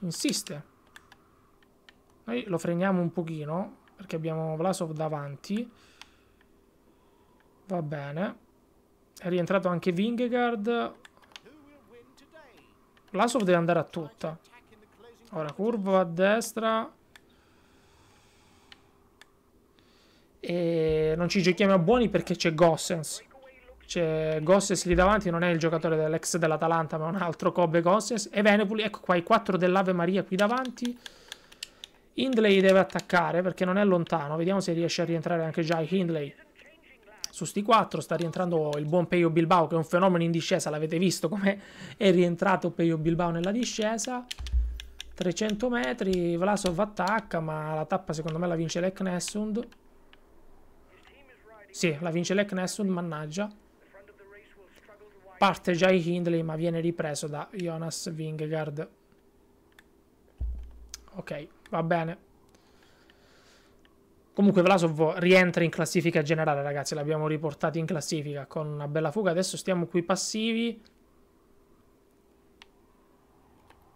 Insiste. Noi lo freniamo un pochino perché abbiamo Vlasov davanti. Va bene. È rientrato anche Vingegaard. Vlasov deve andare a tutta. Ora curva a destra. E non ci giochiamo a buoni perché c'è Gossens c'è cioè, Gosses lì davanti, non è il giocatore dell'ex dell'Atalanta, ma un altro Kobe Gosses. E Venepuli, ecco qua i 4 dell'Ave Maria qui davanti. Hindley deve attaccare perché non è lontano, vediamo se riesce a rientrare anche già Hindley. Su sti 4 sta rientrando il buon Peio Bilbao che è un fenomeno in discesa, l'avete visto come è rientrato Peio Bilbao nella discesa. 300 metri, Vlasov attacca, ma la tappa secondo me la vince Lek Nessund. Sì, la vince Lek Nessund, mannaggia parte già i Hindley ma viene ripreso da Jonas Vingegaard. Ok, va bene. Comunque Vlasov rientra in classifica generale, ragazzi, l'abbiamo riportato in classifica con una bella fuga. Adesso stiamo qui passivi.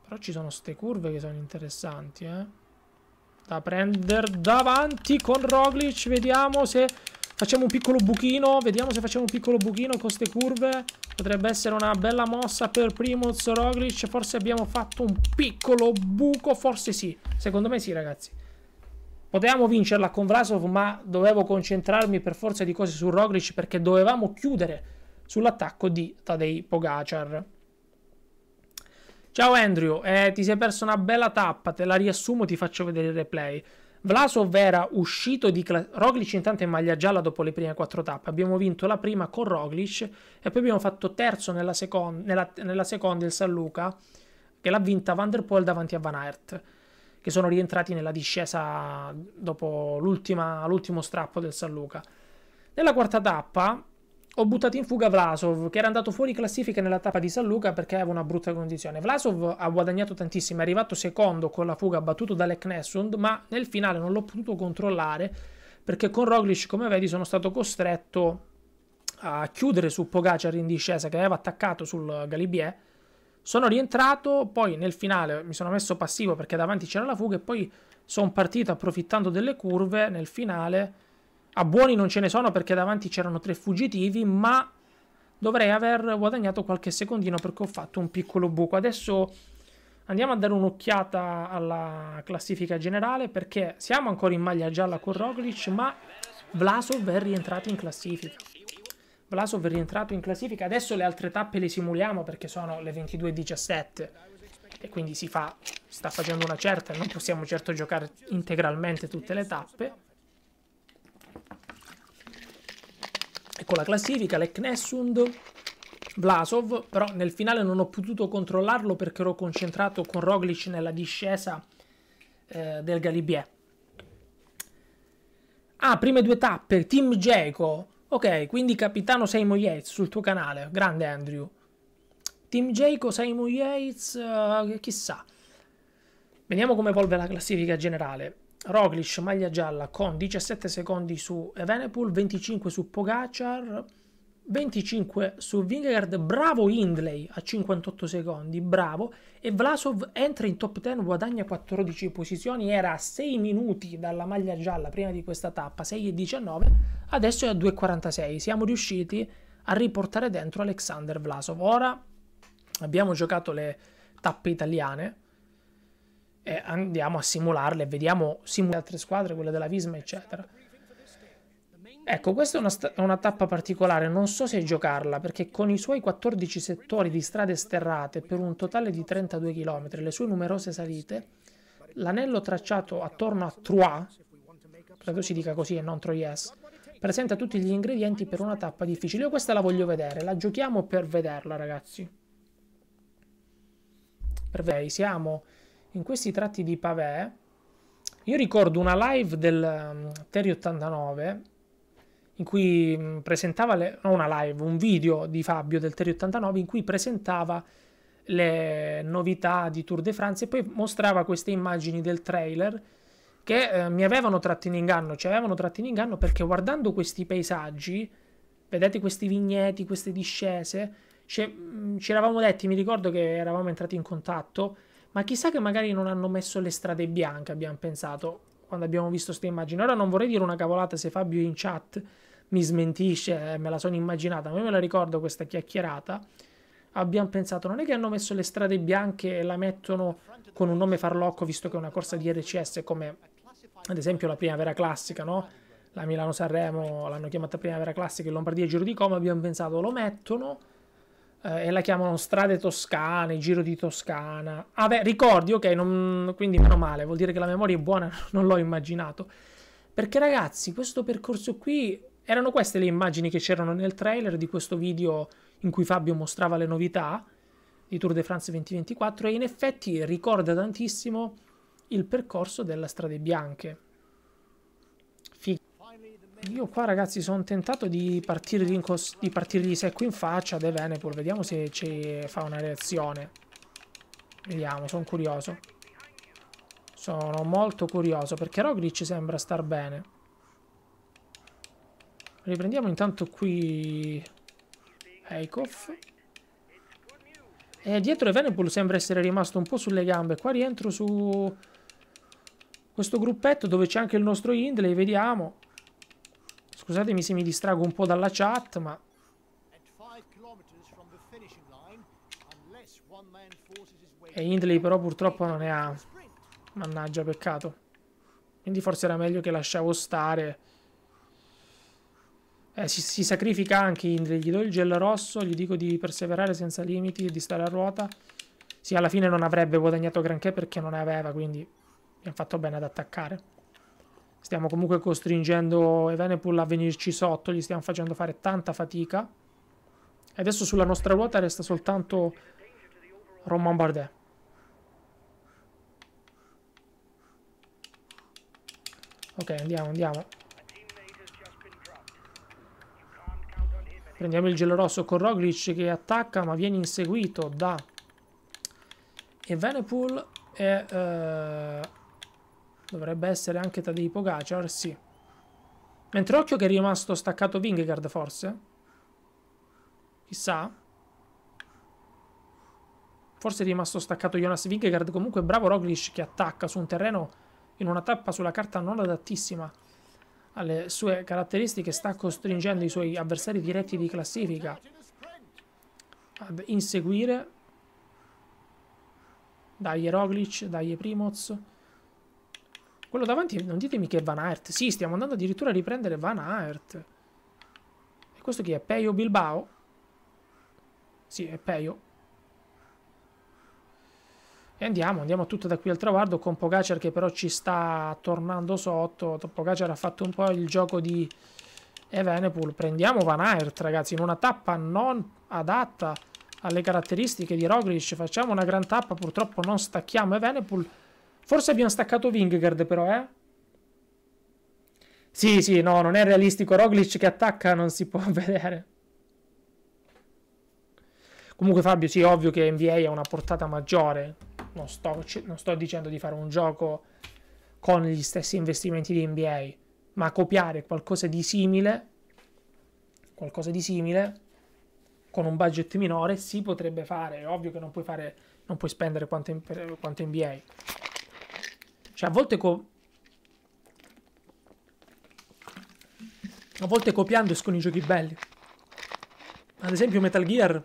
Però ci sono ste curve che sono interessanti, eh. Da prendere davanti con Roglic, vediamo se Facciamo un piccolo buchino, vediamo se facciamo un piccolo buchino con queste curve. Potrebbe essere una bella mossa per Primoz Roglic, forse abbiamo fatto un piccolo buco, forse sì. Secondo me sì ragazzi. Potevamo vincerla con Vlasov, ma dovevo concentrarmi per forza di cose su Roglic perché dovevamo chiudere sull'attacco di Tadei Pogacar. Ciao Andrew, eh, ti sei perso una bella tappa, te la riassumo, ti faccio vedere il replay. Vlasov era uscito di cla- Roglic intanto in maglia gialla dopo le prime quattro tappe. Abbiamo vinto la prima con Roglic e poi abbiamo fatto terzo nella, second- nella, nella seconda il San Luca che l'ha vinta Van der Poel davanti a Van Aert che sono rientrati nella discesa dopo l'ultimo strappo del San Luca. Nella quarta tappa ho buttato in fuga Vlasov, che era andato fuori classifica nella tappa di San Luca perché aveva una brutta condizione. Vlasov ha guadagnato tantissimo, è arrivato secondo con la fuga battuto da Knessund, ma nel finale non l'ho potuto controllare perché con Roglic, come vedi, sono stato costretto a chiudere su Pogacar in discesa che aveva attaccato sul Galibier. Sono rientrato, poi nel finale mi sono messo passivo perché davanti c'era la fuga e poi sono partito approfittando delle curve nel finale a buoni non ce ne sono perché davanti c'erano tre fuggitivi, ma dovrei aver guadagnato qualche secondino perché ho fatto un piccolo buco. Adesso andiamo a dare un'occhiata alla classifica generale perché siamo ancora in maglia gialla con Roglic, ma Vlasov è rientrato in classifica. Vlasov è rientrato in classifica. Adesso le altre tappe le simuliamo perché sono le 22.17 e quindi si fa, sta facendo una certa, non possiamo certo giocare integralmente tutte le tappe. Ecco la classifica, Leknesund, Vlasov, però nel finale non ho potuto controllarlo perché ero concentrato con Roglic nella discesa eh, del Galibier. Ah, prime due tappe, Team Geco. Ok, quindi capitano Seymour Yates sul tuo canale, grande Andrew. Team Geco, Seymour Yates, uh, chissà. Vediamo come evolve la classifica generale. Roglic maglia gialla con 17 secondi su Evenepoel, 25 su Pogacar, 25 su Vingegaard, bravo Hindley a 58 secondi, bravo, e Vlasov entra in top 10, guadagna 14 posizioni, era a 6 minuti dalla maglia gialla prima di questa tappa, 6,19, adesso è a 2,46, siamo riusciti a riportare dentro Alexander Vlasov. Ora abbiamo giocato le tappe italiane, e andiamo a simularle, vediamo simulare altre squadre, quelle della Visma, eccetera. Ecco, questa è una, una, tappa particolare, non so se giocarla, perché con i suoi 14 settori di strade sterrate per un totale di 32 km, le sue numerose salite, l'anello tracciato attorno a Troyes, credo si dica così e non Troyes, presenta tutti gli ingredienti per una tappa difficile. Io questa la voglio vedere, la giochiamo per vederla, ragazzi. Per vedere, siamo in questi tratti di pavè, io ricordo una live del um, Terry 89 in cui mm, presentava, le, no una live, un video di Fabio del Terry 89 in cui presentava le novità di Tour de France e poi mostrava queste immagini del trailer che eh, mi avevano tratto in inganno, ci avevano tratto in inganno perché guardando questi paesaggi, vedete questi vigneti, queste discese, mm, ci eravamo detti, mi ricordo che eravamo entrati in contatto, ma chissà che magari non hanno messo le strade bianche, abbiamo pensato, quando abbiamo visto queste immagini. Ora non vorrei dire una cavolata se Fabio in chat mi smentisce, eh, me la sono immaginata, ma io me la ricordo questa chiacchierata. Abbiamo pensato, non è che hanno messo le strade bianche e la mettono con un nome farlocco, visto che è una corsa di RCS come ad esempio la primavera classica, no? La Milano-Sanremo l'hanno chiamata primavera classica, in Lombardia Giro di Coma, abbiamo pensato lo mettono eh, e la chiamano strade toscane, giro di Toscana. Ah beh, ricordi, ok, non, quindi meno male, vuol dire che la memoria è buona, non l'ho immaginato. Perché ragazzi, questo percorso qui, erano queste le immagini che c'erano nel trailer di questo video in cui Fabio mostrava le novità di Tour de France 2024 e in effetti ricorda tantissimo il percorso della Strade Bianche io qua ragazzi sono tentato di partirgli, di partirgli secco in faccia De Venepol. Vediamo se ci fa una reazione. Vediamo, sono curioso. Sono molto curioso perché Roglic sembra star bene. Riprendiamo intanto qui Eikhoff. E dietro De Evenepoel sembra essere rimasto un po' sulle gambe. Qua rientro su questo gruppetto dove c'è anche il nostro Hindley. Vediamo. Scusatemi se mi distrago un po' dalla chat, ma... E Hindley però purtroppo non ne ha... Mannaggia, peccato. Quindi forse era meglio che lasciavo stare. Eh, si, si, sacrifica anche Indri, gli do il gel rosso, gli dico di perseverare senza limiti e di stare a ruota. Sì, alla fine non avrebbe guadagnato granché perché non ne aveva, quindi ha fatto bene ad attaccare. Stiamo comunque costringendo Evenepoel a venirci sotto, gli stiamo facendo fare tanta fatica. E adesso sulla nostra ruota resta soltanto Roman Bardet. Ok, andiamo, andiamo. Prendiamo il gelo rosso con Roglic che attacca ma viene inseguito da Evenepoel e uh, Dovrebbe essere anche Tadei Pogacar, sì. Mentre occhio che è rimasto staccato Vingegaard, forse? Chissà. Forse è rimasto staccato Jonas Vingegaard. Comunque bravo Roglic che attacca su un terreno in una tappa sulla carta non adattissima alle sue caratteristiche. Sta costringendo i suoi avversari diretti di classifica ad inseguire. Dai Roglic, dai Primoz. Quello davanti, non ditemi che è Van Aert. Sì, stiamo andando addirittura a riprendere Van Aert. E questo chi è? Peio Bilbao? Sì, è Peio. E andiamo, andiamo tutto da qui al traguardo con Pogacar che però ci sta tornando sotto. Pogacar ha fatto un po' il gioco di Evenepoel. Prendiamo Van Aert, ragazzi, in una tappa non adatta alle caratteristiche di Roglic. Facciamo una gran tappa, purtroppo non stacchiamo Evenepoel Forse abbiamo staccato Vingard, però, eh? Sì, sì, no, non è realistico. Roglic che attacca non si può vedere. Comunque Fabio, sì, ovvio che NBA ha una portata maggiore. Non sto, non sto dicendo di fare un gioco con gli stessi investimenti di NBA, ma copiare qualcosa di simile, qualcosa di simile, con un budget minore, si potrebbe fare. È ovvio che non puoi, fare, non puoi spendere quanto, quanto NBA. Cioè, a volte co... A volte copiando escono i giochi belli. Ad esempio Metal Gear,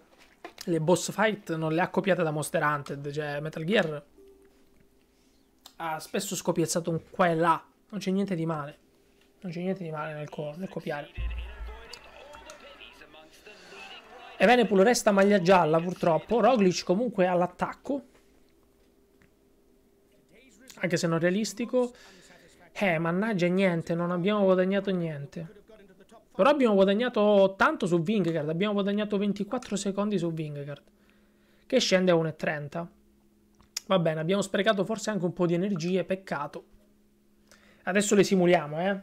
le boss fight non le ha copiate da Monster Hunter. Cioè, Metal Gear ha spesso scopiazzato un qua e là. Non c'è niente di male. Non c'è niente di male nel, co nel copiare. Evenepul resta maglia gialla purtroppo. Roglic comunque all'attacco anche se non realistico. Eh, mannaggia niente, non abbiamo guadagnato niente. Però abbiamo guadagnato tanto su Vingegaard, abbiamo guadagnato 24 secondi su Vingegaard, che scende a 1,30. Va bene, abbiamo sprecato forse anche un po' di energie, peccato. Adesso le simuliamo, eh.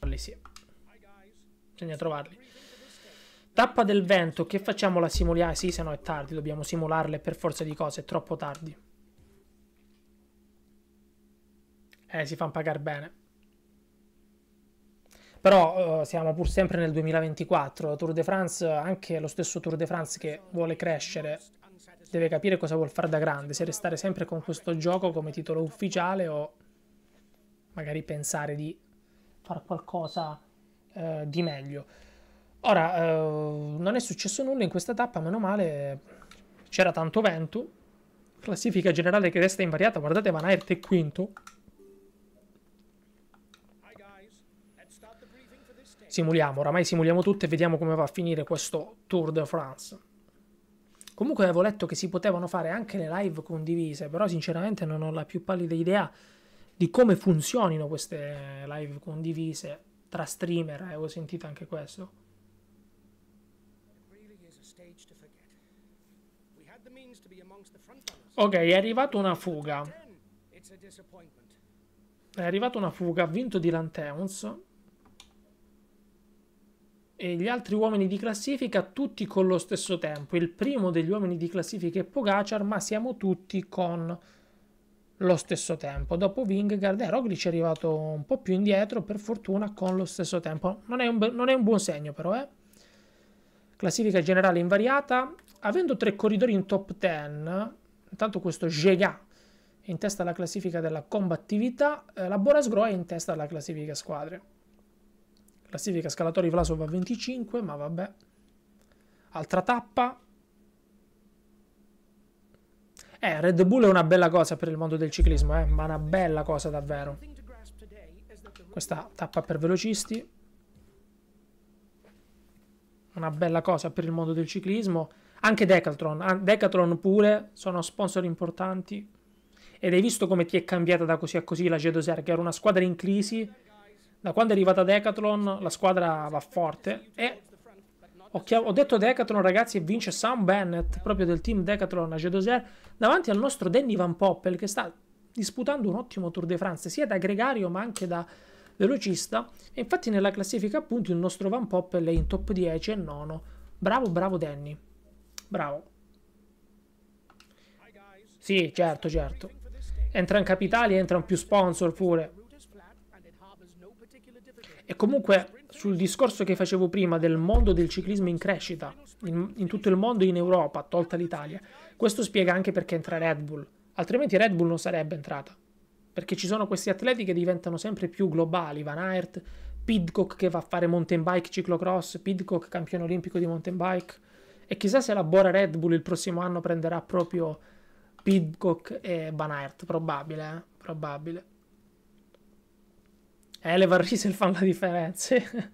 Lì sì. Bisogna trovarli. Tappa del vento, che facciamo la simuliamo? Sì, se no è tardi, dobbiamo simularle per forza di cose, è troppo tardi. eh, si fanno pagare bene. Però eh, siamo pur sempre nel 2024, Tour de France, anche lo stesso Tour de France che vuole crescere, deve capire cosa vuol fare da grande, se restare sempre con questo gioco come titolo ufficiale o magari pensare di fare qualcosa eh, di meglio. Ora, eh, non è successo nulla in questa tappa, meno male c'era tanto vento, classifica generale che resta invariata, guardate Van Aert è quinto, simuliamo, oramai simuliamo tutto e vediamo come va a finire questo Tour de France. Comunque avevo letto che si potevano fare anche le live condivise, però sinceramente non ho la più pallida idea di come funzionino queste live condivise tra streamer, avevo eh, sentito anche questo. Ok, è arrivata una fuga. È arrivata una fuga, ha vinto di Lanteuns e gli altri uomini di classifica tutti con lo stesso tempo. Il primo degli uomini di classifica è Pogacar, ma siamo tutti con lo stesso tempo. Dopo Vingegaard e eh, Roglic è arrivato un po' più indietro, per fortuna con lo stesso tempo. Non è un, non è un buon segno però, eh. Classifica generale invariata. Avendo tre corridori in top 10, intanto questo Jega è in testa alla classifica della combattività, eh, la Borasgro è in testa alla classifica squadre. Classifica scalatori Vlasov a 25, ma vabbè. Altra tappa. Eh, Red Bull è una bella cosa per il mondo del ciclismo, eh, ma una bella cosa davvero. Questa tappa per velocisti. Una bella cosa per il mondo del ciclismo. Anche Decathlon, Decathlon pure, sono sponsor importanti. Ed hai visto come ti è cambiata da così a così la Gedoser, che era una squadra in crisi da quando è arrivata Decathlon la squadra va forte e ho, ho detto Decathlon ragazzi e vince Sam Bennett proprio del team Decathlon a Gedoser davanti al nostro Danny Van Poppel che sta disputando un ottimo Tour de France sia da gregario ma anche da velocista e infatti nella classifica appunto il nostro Van Poppel è in top 10 e nono bravo bravo Danny bravo sì certo certo entra in capitali entra entrano più sponsor pure e comunque sul discorso che facevo prima del mondo del ciclismo in crescita, in, in tutto il mondo in Europa, tolta l'Italia, questo spiega anche perché entra Red Bull, altrimenti Red Bull non sarebbe entrata, perché ci sono questi atleti che diventano sempre più globali, Van Aert, Pidcock che va a fare mountain bike, ciclocross, Pidcock campione olimpico di mountain bike, e chissà se la Bora Red Bull il prossimo anno prenderà proprio Pidcock e Van Aert, probabile, eh? probabile. Eh, le Varrisel fanno la differenza. eh,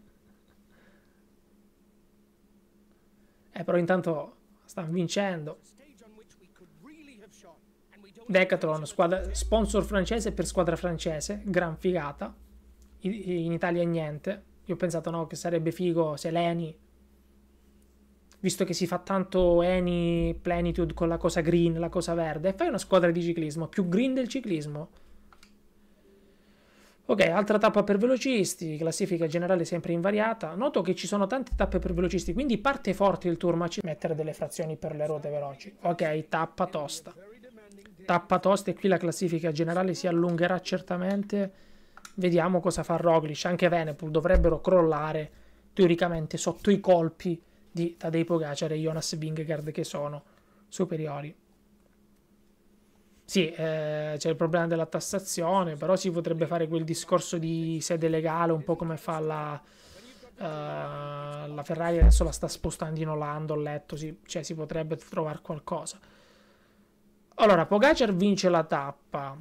però intanto stanno vincendo. Decathlon, squadra, sponsor francese per squadra francese, gran figata. I, in Italia niente. Io ho pensato no, che sarebbe figo se l'Eni, visto che si fa tanto Eni Plenitude con la cosa green, la cosa verde, fai una squadra di ciclismo, più green del ciclismo Ok, altra tappa per velocisti, classifica generale sempre invariata. Noto che ci sono tante tappe per velocisti, quindi parte forte il tour, ma ci mettere delle frazioni per le ruote veloci. Ok, tappa tosta. Tappa tosta e qui la classifica generale si allungherà certamente. Vediamo cosa fa Roglic, anche Venepul dovrebbero crollare teoricamente sotto i colpi di Tadej Pogacar e Jonas Vingegaard che sono superiori. Sì, eh, c'è il problema della tassazione, però si potrebbe fare quel discorso di sede legale, un po' come fa la, eh, la Ferrari, adesso la sta spostando in Olanda, ho letto, si, cioè si potrebbe trovare qualcosa. Allora, Pogacar vince la tappa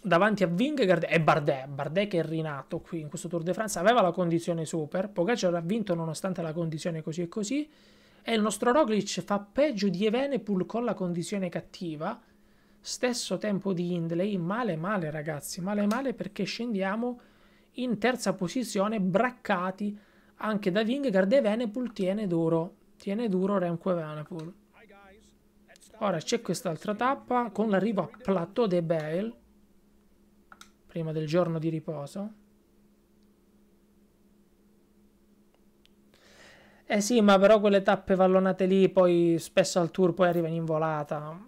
davanti a Vingegaard e Bardet, Bardet che è rinato qui in questo Tour de France, aveva la condizione super, Pogacar ha vinto nonostante la condizione così e così, e il nostro Roglic fa peggio di Evenepoel con la condizione cattiva, Stesso tempo di Hindley, male male ragazzi, male male perché scendiamo in terza posizione, braccati anche da Vingard e Venepul tiene duro, tiene duro Remco e Venepul. Ora c'è quest'altra tappa con l'arrivo a Plateau de Bale, prima del giorno di riposo. Eh sì, ma però quelle tappe vallonate lì, poi spesso al tour poi arrivano in volata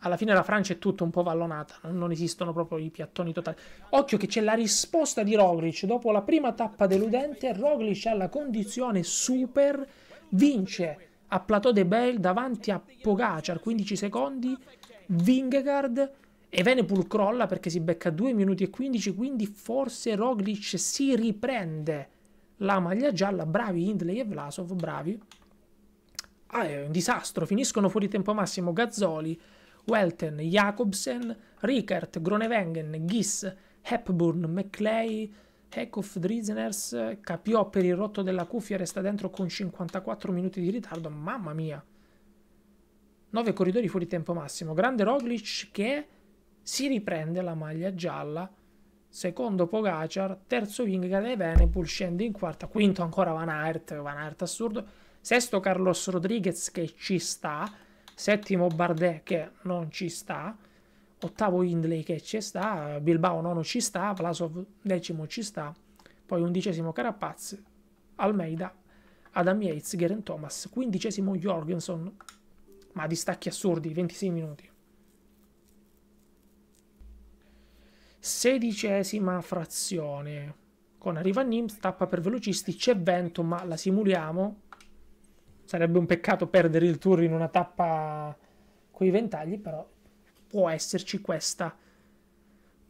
alla fine la Francia è tutto un po' vallonata, non esistono proprio i piattoni totali. Occhio che c'è la risposta di Roglic, dopo la prima tappa deludente Roglic ha la condizione super, vince a Plateau de Bale davanti a Pogacar, 15 secondi, Vingegaard e Venepul crolla perché si becca 2 minuti e 15, quindi forse Roglic si riprende la maglia gialla, bravi Hindley e Vlasov, bravi. Ah, è un disastro, finiscono fuori tempo massimo Gazzoli, Welten, Jacobsen, Rickert, Gronewengen, Ghiss, Hepburn, McClay, Hekoff, Driseners, Capiò per il rotto della cuffia resta dentro con 54 minuti di ritardo, mamma mia. 9 corridori fuori tempo massimo. Grande Roglic che si riprende la maglia gialla. Secondo Pogacar, terzo Vingegaard e Venepool scende in quarta, quinto ancora Van Aert, Van Aert assurdo. Sesto Carlos Rodriguez che ci sta, settimo Bardet che non ci sta, ottavo Hindley che ci sta, Bilbao nono ci sta, Vlasov decimo ci sta, poi undicesimo Carapaz, Almeida, Adam Yates, Garen Thomas, quindicesimo Jorgensen, ma distacchi assurdi, 26 minuti. Sedicesima frazione. Con Arriva Nim, tappa per velocisti, c'è vento ma la simuliamo Sarebbe un peccato perdere il tour in una tappa con i ventagli, però può esserci questa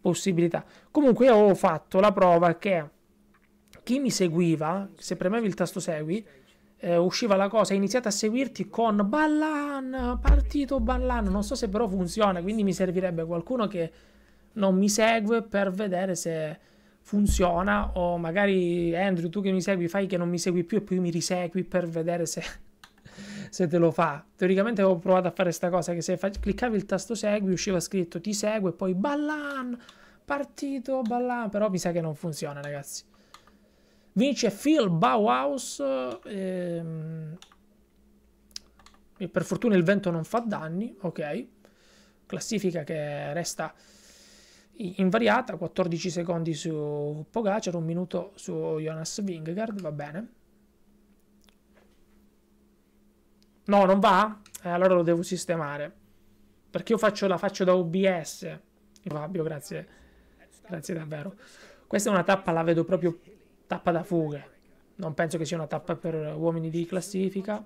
possibilità. Comunque ho fatto la prova che chi mi seguiva, se premevi il tasto segui, eh, usciva la cosa, iniziato a seguirti con Ballan, partito Ballan, non so se però funziona, quindi mi servirebbe qualcuno che non mi segue per vedere se funziona o magari Andrew tu che mi segui fai che non mi segui più e poi mi risegui per vedere se se te lo fa. Teoricamente avevo provato a fare questa cosa che se fa- cliccavi il tasto segui usciva scritto ti segue e poi ballan, partito, ballan, però mi sa che non funziona ragazzi. Vince Phil Bauhaus, ehm, e per fortuna il vento non fa danni, ok. Classifica che resta invariata, 14 secondi su Pogacar, un minuto su Jonas Vingegaard, va bene. No, non va? Eh, allora lo devo sistemare. Perché io faccio, la faccio da OBS. Eh, Fabio, grazie. Grazie davvero. Questa è una tappa, la vedo proprio tappa da fuga. Non penso che sia una tappa per uomini di classifica.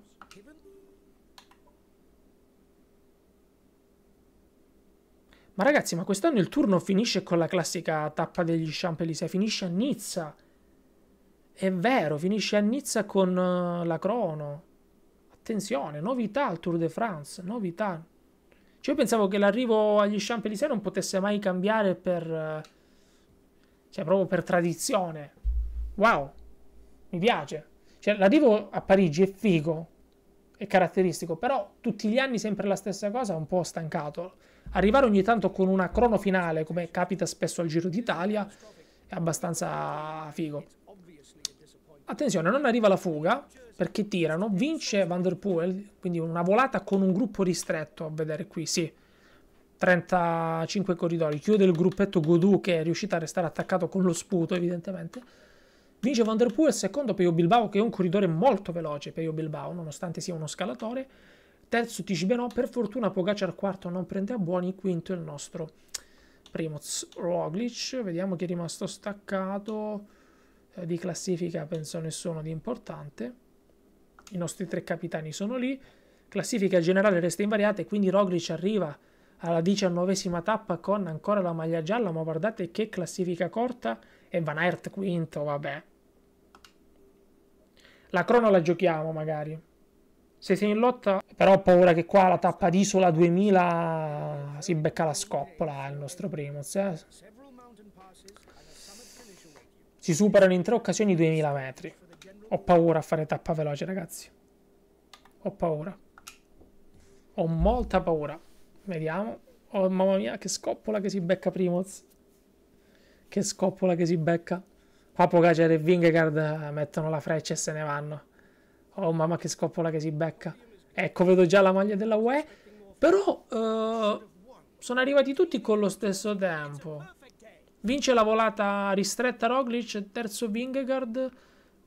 Ma ragazzi, ma quest'anno il turno finisce con la classica tappa degli Champs-Élysées, finisce a Nizza. È vero, finisce a Nizza con eh, la crono. Attenzione, novità al Tour de France, novità. Cioè, io pensavo che l'arrivo agli Champs-Élysées non potesse mai cambiare per... Eh, cioè, proprio per tradizione. Wow, mi piace. Cioè, l'arrivo a Parigi è figo, è caratteristico, però tutti gli anni sempre la stessa cosa, un po' stancato. Arrivare ogni tanto con una crono finale, come capita spesso al Giro d'Italia, è abbastanza figo. Attenzione, non arriva la fuga, perché tirano, vince Van Der Poel, quindi una volata con un gruppo ristretto, a vedere qui, sì, 35 corridori, chiude il gruppetto Godou che è riuscito a restare attaccato con lo sputo evidentemente, vince Van Der Poel, secondo Peio Bilbao che è un corridore molto veloce, Peio Bilbao, nonostante sia uno scalatore, terzo Tisbenò, per fortuna Pogacar quarto non prende a buoni, quinto il nostro Primoz Roglic, vediamo chi è rimasto staccato, eh, di classifica penso nessuno di importante i nostri tre capitani sono lì, classifica generale resta invariata e quindi Roglic arriva alla diciannovesima tappa con ancora la maglia gialla, ma guardate che classifica corta e Van Aert quinto, vabbè. La crono la giochiamo magari. Se sei in lotta, però ho paura che qua la tappa d'Isola 2000 si becca la scoppola il nostro Primus. Eh? Si superano in tre occasioni i 2000 metri. Ho paura a fare tappa veloce, ragazzi. Ho paura. Ho molta paura. Vediamo. Oh, mamma mia, che scoppola che si becca Primoz. Che scoppola che si becca. Qua Pogacar e Vingegaard mettono la freccia e se ne vanno. Oh mamma che scoppola che si becca. Ecco, vedo già la maglia della UE. Però uh, sono arrivati tutti con lo stesso tempo. Vince la volata ristretta Roglic, terzo Vingegaard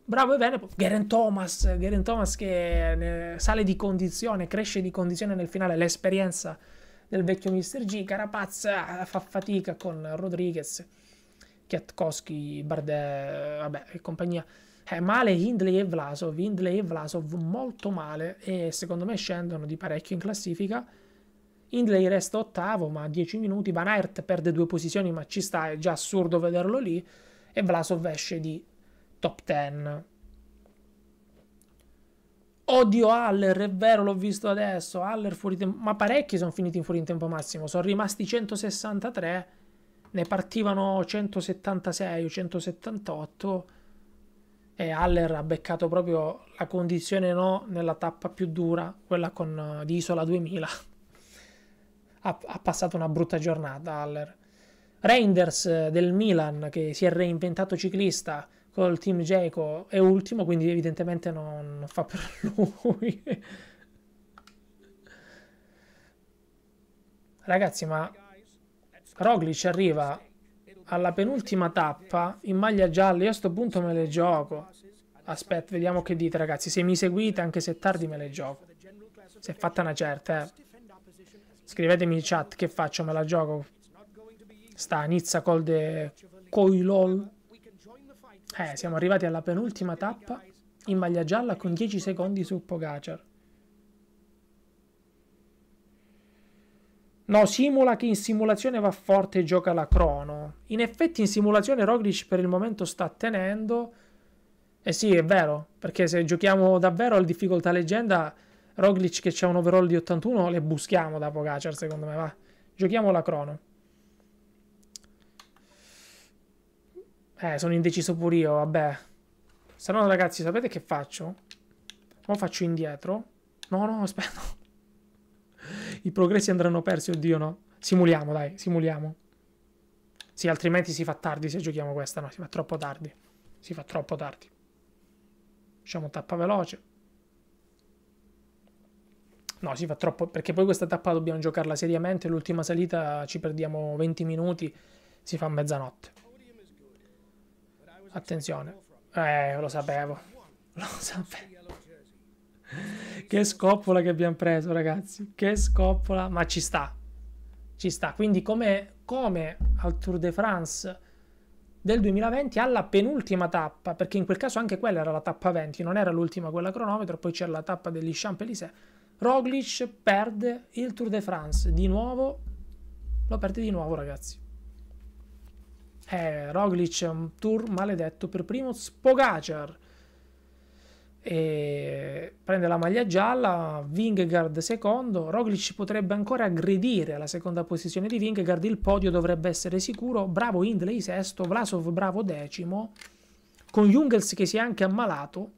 Bravo e bene. Garen Thomas, Garen Thomas che eh, sale di condizione, cresce di condizione nel finale. L'esperienza del vecchio Mr. G. Carapaz eh, fa fatica con Rodriguez, Kiatkowski, Bardet, eh, vabbè, e compagnia. Eh, male Hindley e Vlasov, Hindley e Vlasov molto male e secondo me scendono di parecchio in classifica. Hindley resta ottavo ma a 10 minuti, Van Aert perde due posizioni ma ci sta, è già assurdo vederlo lì e Vlasov esce di top 10. Odio Haller, è vero, l'ho visto adesso. Haller fuori tempo. Ma parecchi sono finiti in fuori tempo massimo. Sono rimasti 163. Ne partivano 176 o 178. E Haller ha beccato proprio la condizione no nella tappa più dura, quella con, di Isola 2000. ha, ha passato una brutta giornata Haller. Reinders eh, del Milan che si è reinventato ciclista col team Geco è ultimo, quindi evidentemente non, fa per lui. Ragazzi, ma Roglic arriva alla penultima tappa in maglia gialla. Io a sto punto me le gioco. Aspetta, vediamo che dite, ragazzi. Se mi seguite, anche se è tardi, me le gioco. Se è fatta una certa, eh. Scrivetemi in chat che faccio, me la gioco. Sta Nizza col de... Coilol eh, siamo arrivati alla penultima tappa in maglia gialla con 10 secondi su Pogacar. No, simula che in simulazione va forte e gioca la crono. In effetti in simulazione Roglic per il momento sta tenendo. eh sì, è vero, perché se giochiamo davvero al difficoltà leggenda, Roglic che c'ha un overall di 81 le buschiamo da Pogacar, secondo me, va. Giochiamo la crono. Eh, sono indeciso pure io, vabbè. Se no, ragazzi, sapete che faccio? Mo faccio indietro. No, no, aspetta. I progressi andranno persi, oddio no. Simuliamo, dai, simuliamo. Sì, altrimenti si fa tardi se giochiamo questa, no? Si fa troppo tardi. Si fa troppo tardi. Facciamo tappa veloce. No, si fa troppo... Perché poi questa tappa dobbiamo giocarla seriamente. L'ultima salita ci perdiamo 20 minuti. Si fa mezzanotte. Attenzione. Eh, lo sapevo. Lo sapevo. Che scoppola che abbiamo preso, ragazzi. Che scoppola. Ma ci sta. Ci sta. Quindi come, come al Tour de France del 2020 alla penultima tappa, perché in quel caso anche quella era la tappa 20, non era l'ultima quella cronometro, poi c'era la tappa degli Champs-Élysées. Roglic perde il Tour de France, di nuovo lo perde di nuovo ragazzi. Eh, Roglic è un tour maledetto per primo Spogacar. E prende la maglia gialla, Vingegaard secondo, Roglic potrebbe ancora aggredire alla seconda posizione di Vingegaard, il podio dovrebbe essere sicuro, bravo Hindley sesto, Vlasov bravo decimo, con Jungels che si è anche ammalato,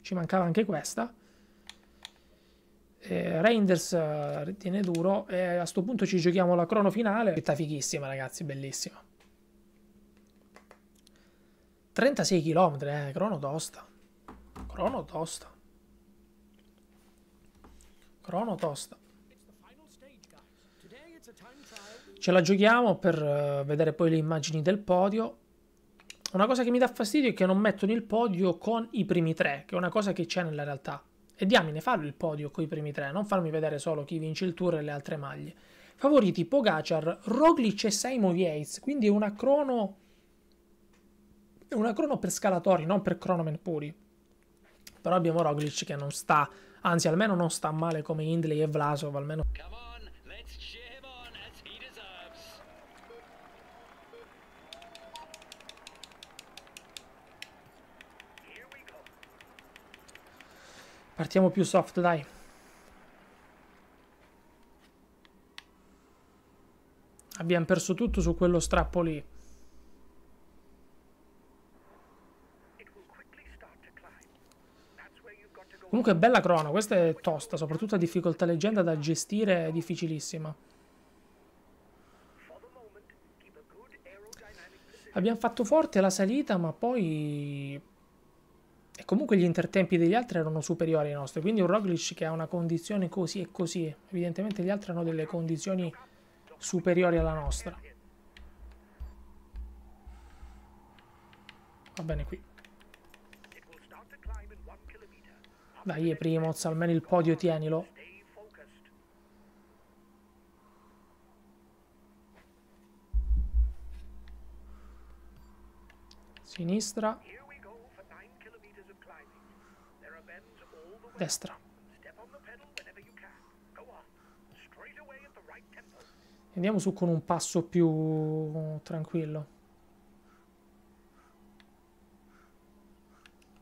ci mancava anche questa, eh, Reinders eh, tiene duro e a questo punto ci giochiamo la crono finale, città fighissima ragazzi, bellissima. 36 km, eh, crono tosta. Crono tosta. Crono tosta. Ce la giochiamo per uh, vedere poi le immagini del podio. Una cosa che mi dà fastidio è che non mettono il podio con i primi tre, che è una cosa che c'è nella realtà. E diamine, fallo il podio con i primi tre, non farmi vedere solo chi vince il tour e le altre maglie. Favoriti Pogacar, Roglic e Saimo Yates, quindi una crono una crono per scalatori, non per cronomen puri. Però abbiamo Roglic che non sta, anzi almeno non sta male come Hindley e Vlasov, almeno... Partiamo più soft, dai. Abbiamo perso tutto su quello strappo lì. Comunque bella crono, questa è tosta, soprattutto a difficoltà leggenda da gestire è difficilissima. Abbiamo fatto forte la salita, ma poi... E comunque gli intertempi degli altri erano superiori ai nostri, quindi un Roglic che ha una condizione così e così, evidentemente gli altri hanno delle condizioni superiori alla nostra. Va bene qui. Dai, Primoz, almeno il podio tienilo. Sinistra. Destra. Andiamo su con un passo più tranquillo.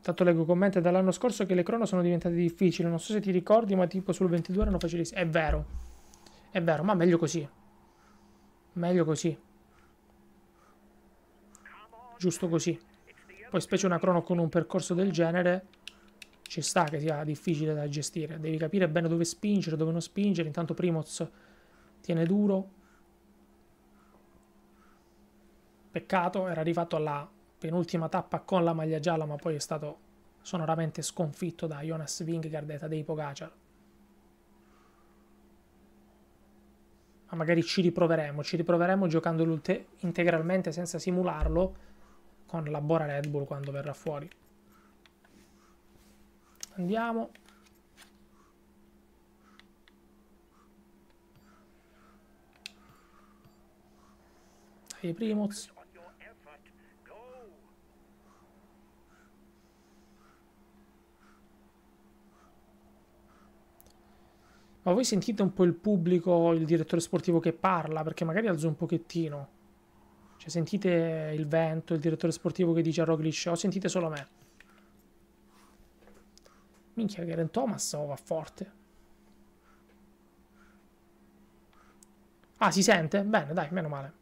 Tanto leggo commenti dall'anno scorso che le crono sono diventate difficili. Non so se ti ricordi, ma tipo sul 22 erano facilissime. È vero. È vero, ma meglio così. Meglio così. Giusto così. Poi specie una crono con un percorso del genere ci sta che sia difficile da gestire. Devi capire bene dove spingere, dove non spingere. Intanto Primoz tiene duro. Peccato, era rifatto alla penultima tappa con la maglia gialla, ma poi è stato sonoramente sconfitto da Jonas Vingegaard e Tadej Pogacar. Ma magari ci riproveremo, ci riproveremo giocandolo integralmente senza simularlo con la Bora Red Bull quando verrà fuori. Andiamo. Dai, Primoz. Ma voi sentite un po' il pubblico, il direttore sportivo che parla? Perché magari alzo un pochettino. Cioè sentite il vento, il direttore sportivo che dice a Roglic o sentite solo me? Minchia, Garen Thomas oh, va forte. Ah, si sente? Bene, dai, meno male.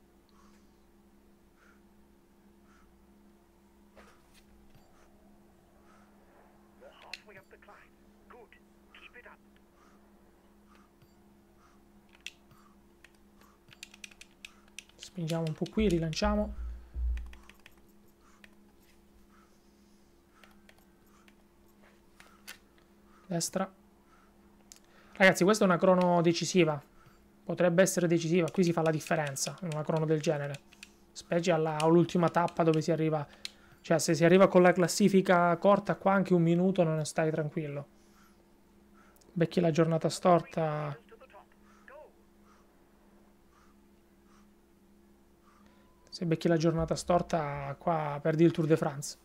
spingiamo un po' qui, rilanciamo. Destra. Ragazzi, questa è una crono decisiva. Potrebbe essere decisiva, qui si fa la differenza in una crono del genere. Specie all'ultima tappa dove si arriva... Cioè, se si arriva con la classifica corta qua, anche un minuto non stai tranquillo. Becchi la giornata storta se becchi la giornata storta qua perdi il Tour de France.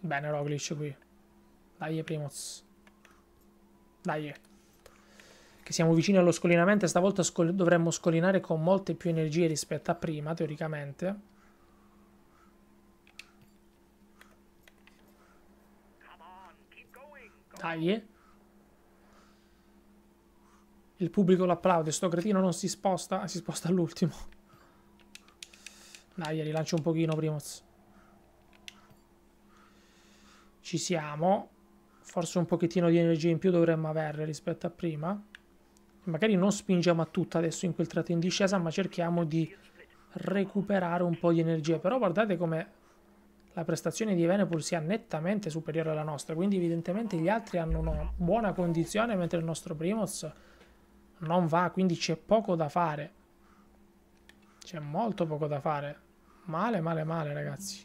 Bene Roglic qui. Dai Primoz. Dai. Che siamo vicini allo scolinamento. Stavolta scol dovremmo scolinare con molte più energie rispetto a prima, teoricamente. Dai. Il pubblico lo applaude, sto cretino non si sposta, si sposta all'ultimo. Dai, rilancio un pochino, Primoz. Ci siamo. Forse un pochettino di energia in più dovremmo avere rispetto a prima. Magari non spingiamo a tutta adesso in quel tratto in discesa, ma cerchiamo di recuperare un po' di energia. Però guardate come la prestazione di Venepul sia nettamente superiore alla nostra, quindi evidentemente gli altri hanno una buona condizione, mentre il nostro Primoz non va, quindi c'è poco da fare. C'è molto poco da fare. Male, male, male, ragazzi.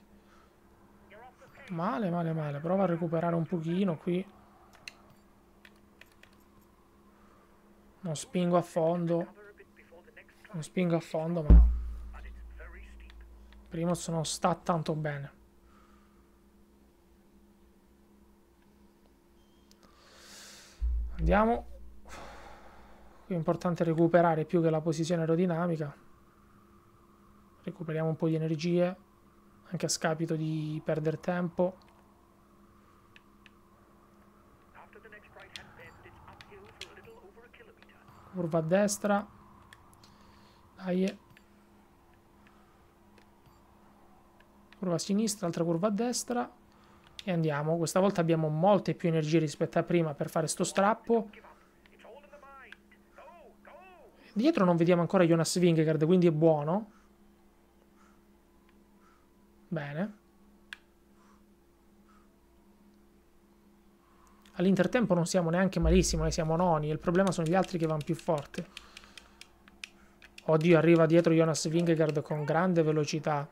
Male, male, male. Prova a recuperare un pochino qui. Non spingo a fondo. Non spingo a fondo, ma... Primoz non sta tanto bene. Andiamo. Qui è importante recuperare più che la posizione aerodinamica. Recuperiamo un po' di energie, anche a scapito di perdere tempo. Curva a destra. Dai. Curva a sinistra, altra curva a destra. E andiamo. Questa volta abbiamo molte più energie rispetto a prima per fare sto strappo. Dietro non vediamo ancora Jonas Vingegaard, quindi è buono. Bene. All'intertempo non siamo neanche malissimo, noi eh, siamo noni. Il problema sono gli altri che vanno più forte. Oddio, arriva dietro Jonas Vingegaard con grande velocità.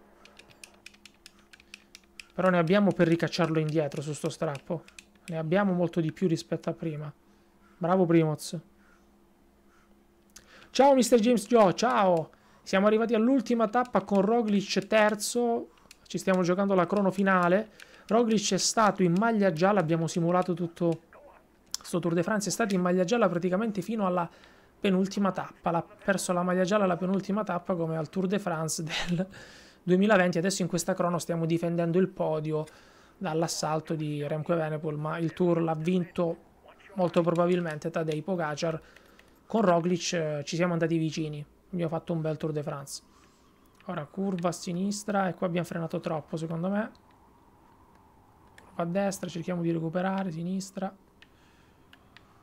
Però ne abbiamo per ricacciarlo indietro su sto strappo. Ne abbiamo molto di più rispetto a prima. Bravo Primoz. Ciao Mr. James Joe, ciao! Siamo arrivati all'ultima tappa con Roglic terzo, ci stiamo giocando la crono finale. Roglic è stato in maglia gialla, abbiamo simulato tutto questo Tour de France, è stato in maglia gialla praticamente fino alla penultima tappa. L'ha perso la maglia gialla alla penultima tappa come al Tour de France del 2020. Adesso in questa crono stiamo difendendo il podio dall'assalto di Remco Venepol, ma il Tour l'ha vinto molto probabilmente Tadei Pogacar con Roglic eh, ci siamo andati vicini, abbiamo fatto un bel Tour de France. Ora curva a sinistra e qua abbiamo frenato troppo secondo me. Curva a destra, cerchiamo di recuperare, sinistra.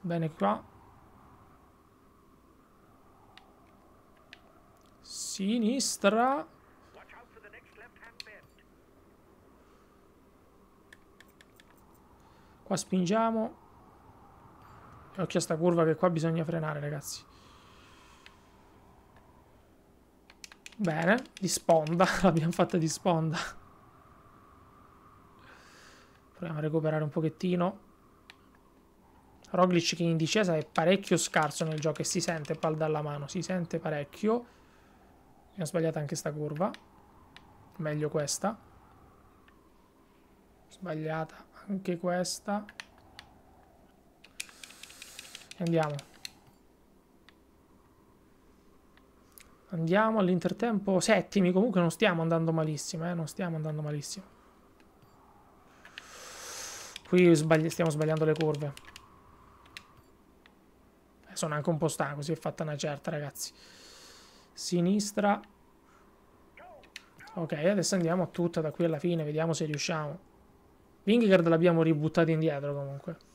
Bene qua. Sinistra. Qua spingiamo. Occhio a sta curva che qua bisogna frenare, ragazzi. Bene, di sponda, l'abbiamo fatta di sponda. Proviamo a recuperare un pochettino. Roglic che in discesa è parecchio scarso nel gioco e si sente pal dalla mano, si sente parecchio. Mi ho sbagliato anche sta curva. Meglio questa. Sbagliata anche questa. Andiamo. Andiamo all'intertempo settimi, comunque non stiamo andando malissimo, eh? non stiamo andando malissimo. Qui sbagli stiamo sbagliando le curve. Eh, sono anche un po' stanco, si è fatta una certa, ragazzi. Sinistra. Ok, adesso andiamo tutta da qui alla fine, vediamo se riusciamo. Vingegaard l'abbiamo ributtato indietro comunque.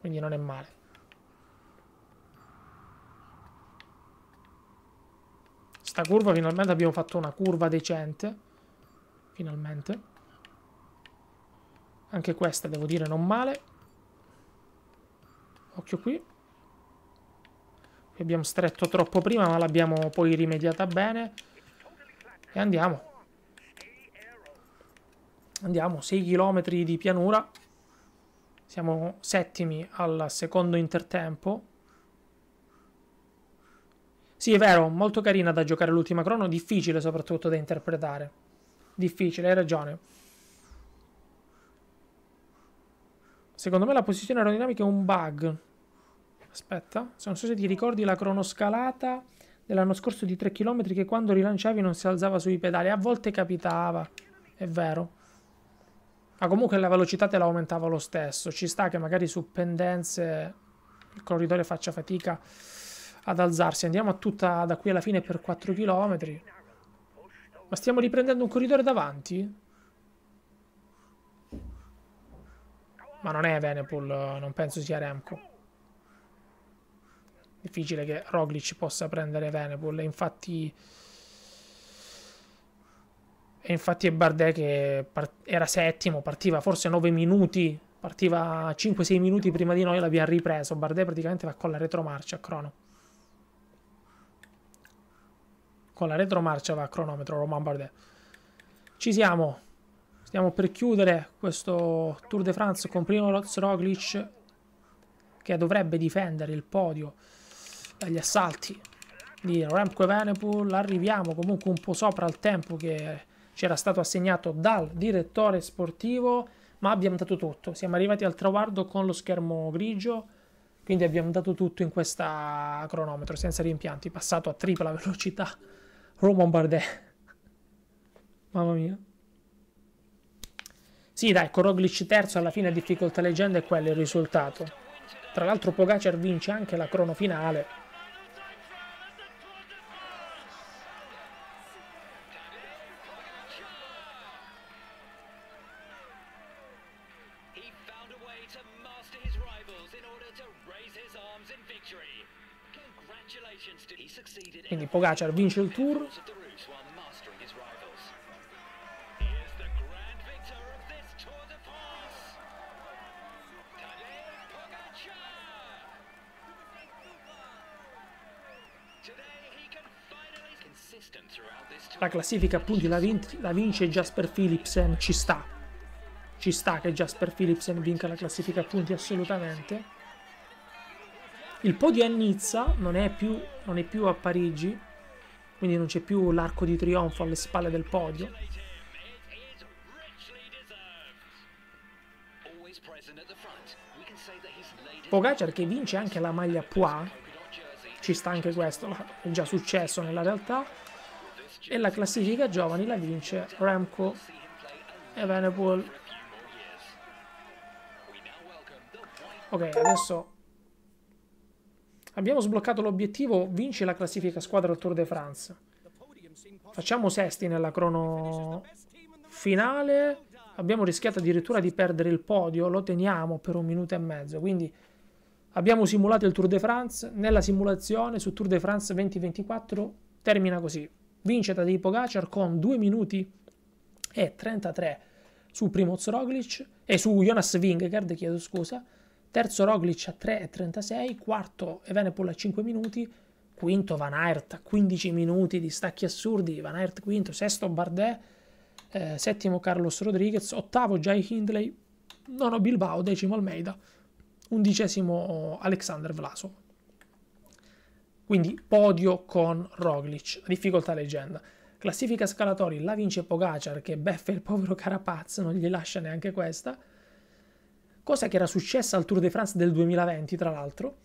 Quindi non è male. Sta curva finalmente abbiamo fatto una curva decente. Finalmente. Anche questa devo dire non male. Occhio qui. Qui abbiamo stretto troppo prima ma l'abbiamo poi rimediata bene. E andiamo. Andiamo, 6 km di pianura. Siamo settimi al secondo intertempo. Sì, è vero, molto carina da giocare l'ultima crono, difficile soprattutto da interpretare. Difficile, hai ragione. Secondo me la posizione aerodinamica è un bug. Aspetta, non so se ti ricordi la cronoscalata dell'anno scorso di 3 km che quando rilanciavi non si alzava sui pedali. A volte capitava, è vero ma comunque la velocità te la aumentava lo stesso. Ci sta che magari su pendenze il corridore faccia fatica ad alzarsi. Andiamo a tutta da qui alla fine per 4 km. Ma stiamo riprendendo un corridore davanti? Ma non è Venepul, non penso sia Remco. Difficile che Roglic possa prendere Venepul, infatti... E infatti è Bardet che era settimo, partiva forse 9 minuti, partiva 5-6 minuti prima di noi, e l'abbiamo ripreso. Bardet praticamente va con la retromarcia a crono. Con la retromarcia va a cronometro Roman Bardet. Ci siamo. Stiamo per chiudere questo Tour de France con primo Primoz Roglic che dovrebbe difendere il podio dagli assalti di Remco Venepool. Arriviamo comunque un po' sopra al tempo che c'era stato assegnato dal direttore sportivo, ma abbiamo dato tutto. Siamo arrivati al traguardo con lo schermo grigio, quindi abbiamo dato tutto in questa cronometro, senza rimpianti, passato a tripla velocità. Roman Bardet. Mamma mia. Sì, dai, con Roglic terzo alla fine difficoltà leggenda è quello il risultato. Tra l'altro Pogacar vince anche la crono finale Pogacar vince il Tour. La classifica appunti la, vin la vince Jasper Philipsen, ci sta. Ci sta che Jasper Philipsen vinca la classifica appunti assolutamente. Il podio è a Nizza, non è più, non è più a Parigi, quindi non c'è più l'arco di trionfo alle spalle del podio. Pogacar che vince anche la maglia Pois, ci sta anche questo, è già successo nella realtà, e la classifica giovani la vince Remco Venable. Ok, adesso Abbiamo sbloccato l'obiettivo, vinci la classifica squadra al Tour de France. Facciamo sesti nella crono finale. Abbiamo rischiato addirittura di perdere il podio, lo teniamo per un minuto e mezzo. Quindi abbiamo simulato il Tour de France. Nella simulazione su Tour de France 2024 termina così. Vince Tadej Pogacar con 2 minuti e 33 su Primoz Roglic e su Jonas Vingegaard, chiedo scusa terzo Roglic a 3,36, quarto Evenepol a 5 minuti, quinto Van Aert a 15 minuti di stacchi assurdi, Van Aert quinto, sesto Bardet, eh, settimo Carlos Rodriguez, ottavo Jai Hindley, nono Bilbao, decimo Almeida, undicesimo Alexander Vlasov. Quindi podio con Roglic, difficoltà leggenda. Classifica scalatori la vince Pogacar che beffa il povero Carapaz, non gli lascia neanche questa cosa che era successa al Tour de France del 2020, tra l'altro.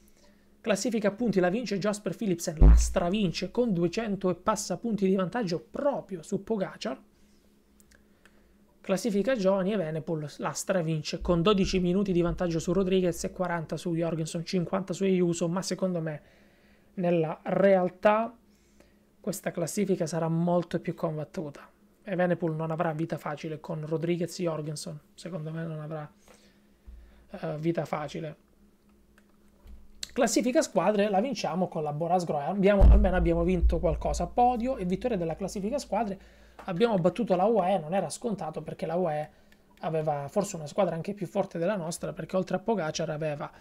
Classifica punti la vince Jasper Philipsen, la stravince con 200 e passa punti di vantaggio proprio su Pogacar. Classifica Gioni e Venepol, la stravince con 12 minuti di vantaggio su Rodriguez e 40 su Jorgensen, 50 su Ayuso, ma secondo me nella realtà questa classifica sarà molto più combattuta. E Venepool non avrà vita facile con Rodriguez e Jorgensen, secondo me non avrà eh, vita facile. Classifica squadre la vinciamo con la Boras Groia, abbiamo, almeno abbiamo vinto qualcosa. Podio e vittoria della classifica squadre, abbiamo battuto la UE, non era scontato perché la UE aveva forse una squadra anche più forte della nostra perché oltre a Pogacar aveva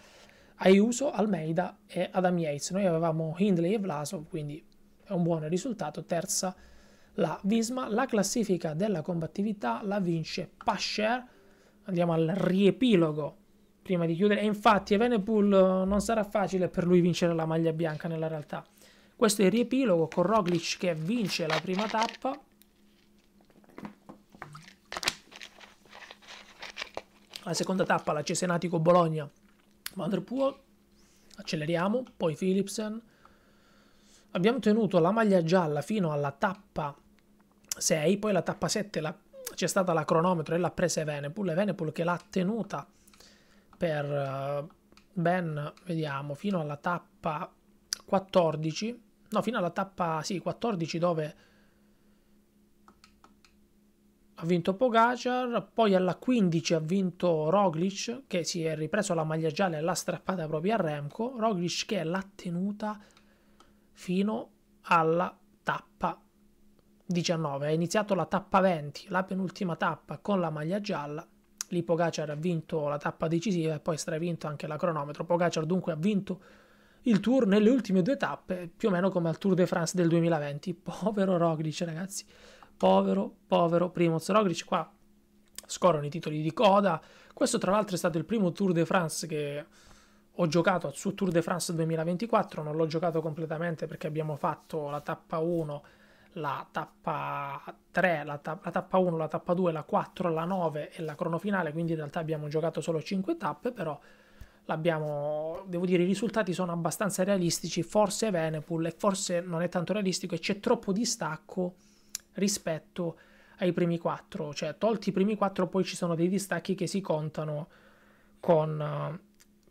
Ayuso, Almeida e Adam Yates. Noi avevamo Hindley e Vlasov, quindi è un buon risultato. Terza la Visma. La classifica della combattività la vince Pascher. Andiamo al riepilogo prima di chiudere. E infatti Evenepoel eh, non sarà facile per lui vincere la maglia bianca nella realtà. Questo è il riepilogo con Roglic che vince la prima tappa. La seconda tappa la Cesenatico Bologna, Vanderpool, acceleriamo, poi Philipsen. Abbiamo tenuto la maglia gialla fino alla tappa 6, poi la tappa 7 c'è stata la cronometro e l'ha presa Evenepoel, Evenepoel che l'ha tenuta per eh, ben, vediamo, fino alla tappa 14, no, fino alla tappa, sì, 14 dove ha vinto Pogacar, poi alla 15 ha vinto Roglic che si è ripreso la maglia gialla e l'ha strappata proprio a Remco, Roglic che l'ha tenuta fino alla tappa 19, ha iniziato la tappa 20, la penultima tappa con la maglia gialla lì Pogacar ha vinto la tappa decisiva e poi stravinto anche la cronometro. Pogacar dunque ha vinto il Tour nelle ultime due tappe, più o meno come al Tour de France del 2020. Povero Roglic, ragazzi. Povero, povero Primoz Roglic. Qua scorrono i titoli di coda. Questo tra l'altro è stato il primo Tour de France che ho giocato su Tour de France 2024, non l'ho giocato completamente perché abbiamo fatto la tappa 1 la tappa 3, la, ta- la tappa 1, la tappa 2, la 4, la 9 e la cronofinale, quindi in realtà abbiamo giocato solo 5 tappe, però l'abbiamo, devo dire, i risultati sono abbastanza realistici, forse Venepool e forse non è tanto realistico e c'è troppo distacco rispetto ai primi 4, cioè tolti i primi 4 poi ci sono dei distacchi che si contano con,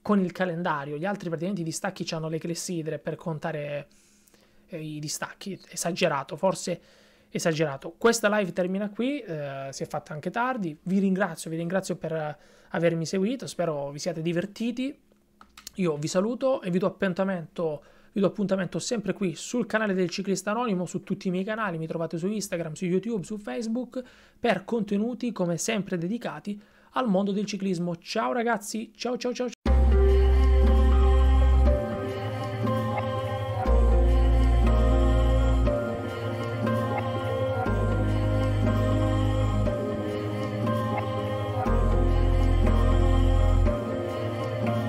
con il calendario, gli altri praticamente i distacchi hanno le clessidre per contare i distacchi, esagerato, forse esagerato. Questa live termina qui, eh, si è fatta anche tardi, vi ringrazio, vi ringrazio per eh, avermi seguito, spero vi siate divertiti, io vi saluto e vi do appuntamento, vi do appuntamento sempre qui sul canale del Ciclista Anonimo, su tutti i miei canali, mi trovate su Instagram, su YouTube, su Facebook, per contenuti come sempre dedicati al mondo del ciclismo. Ciao ragazzi, ciao ciao ciao!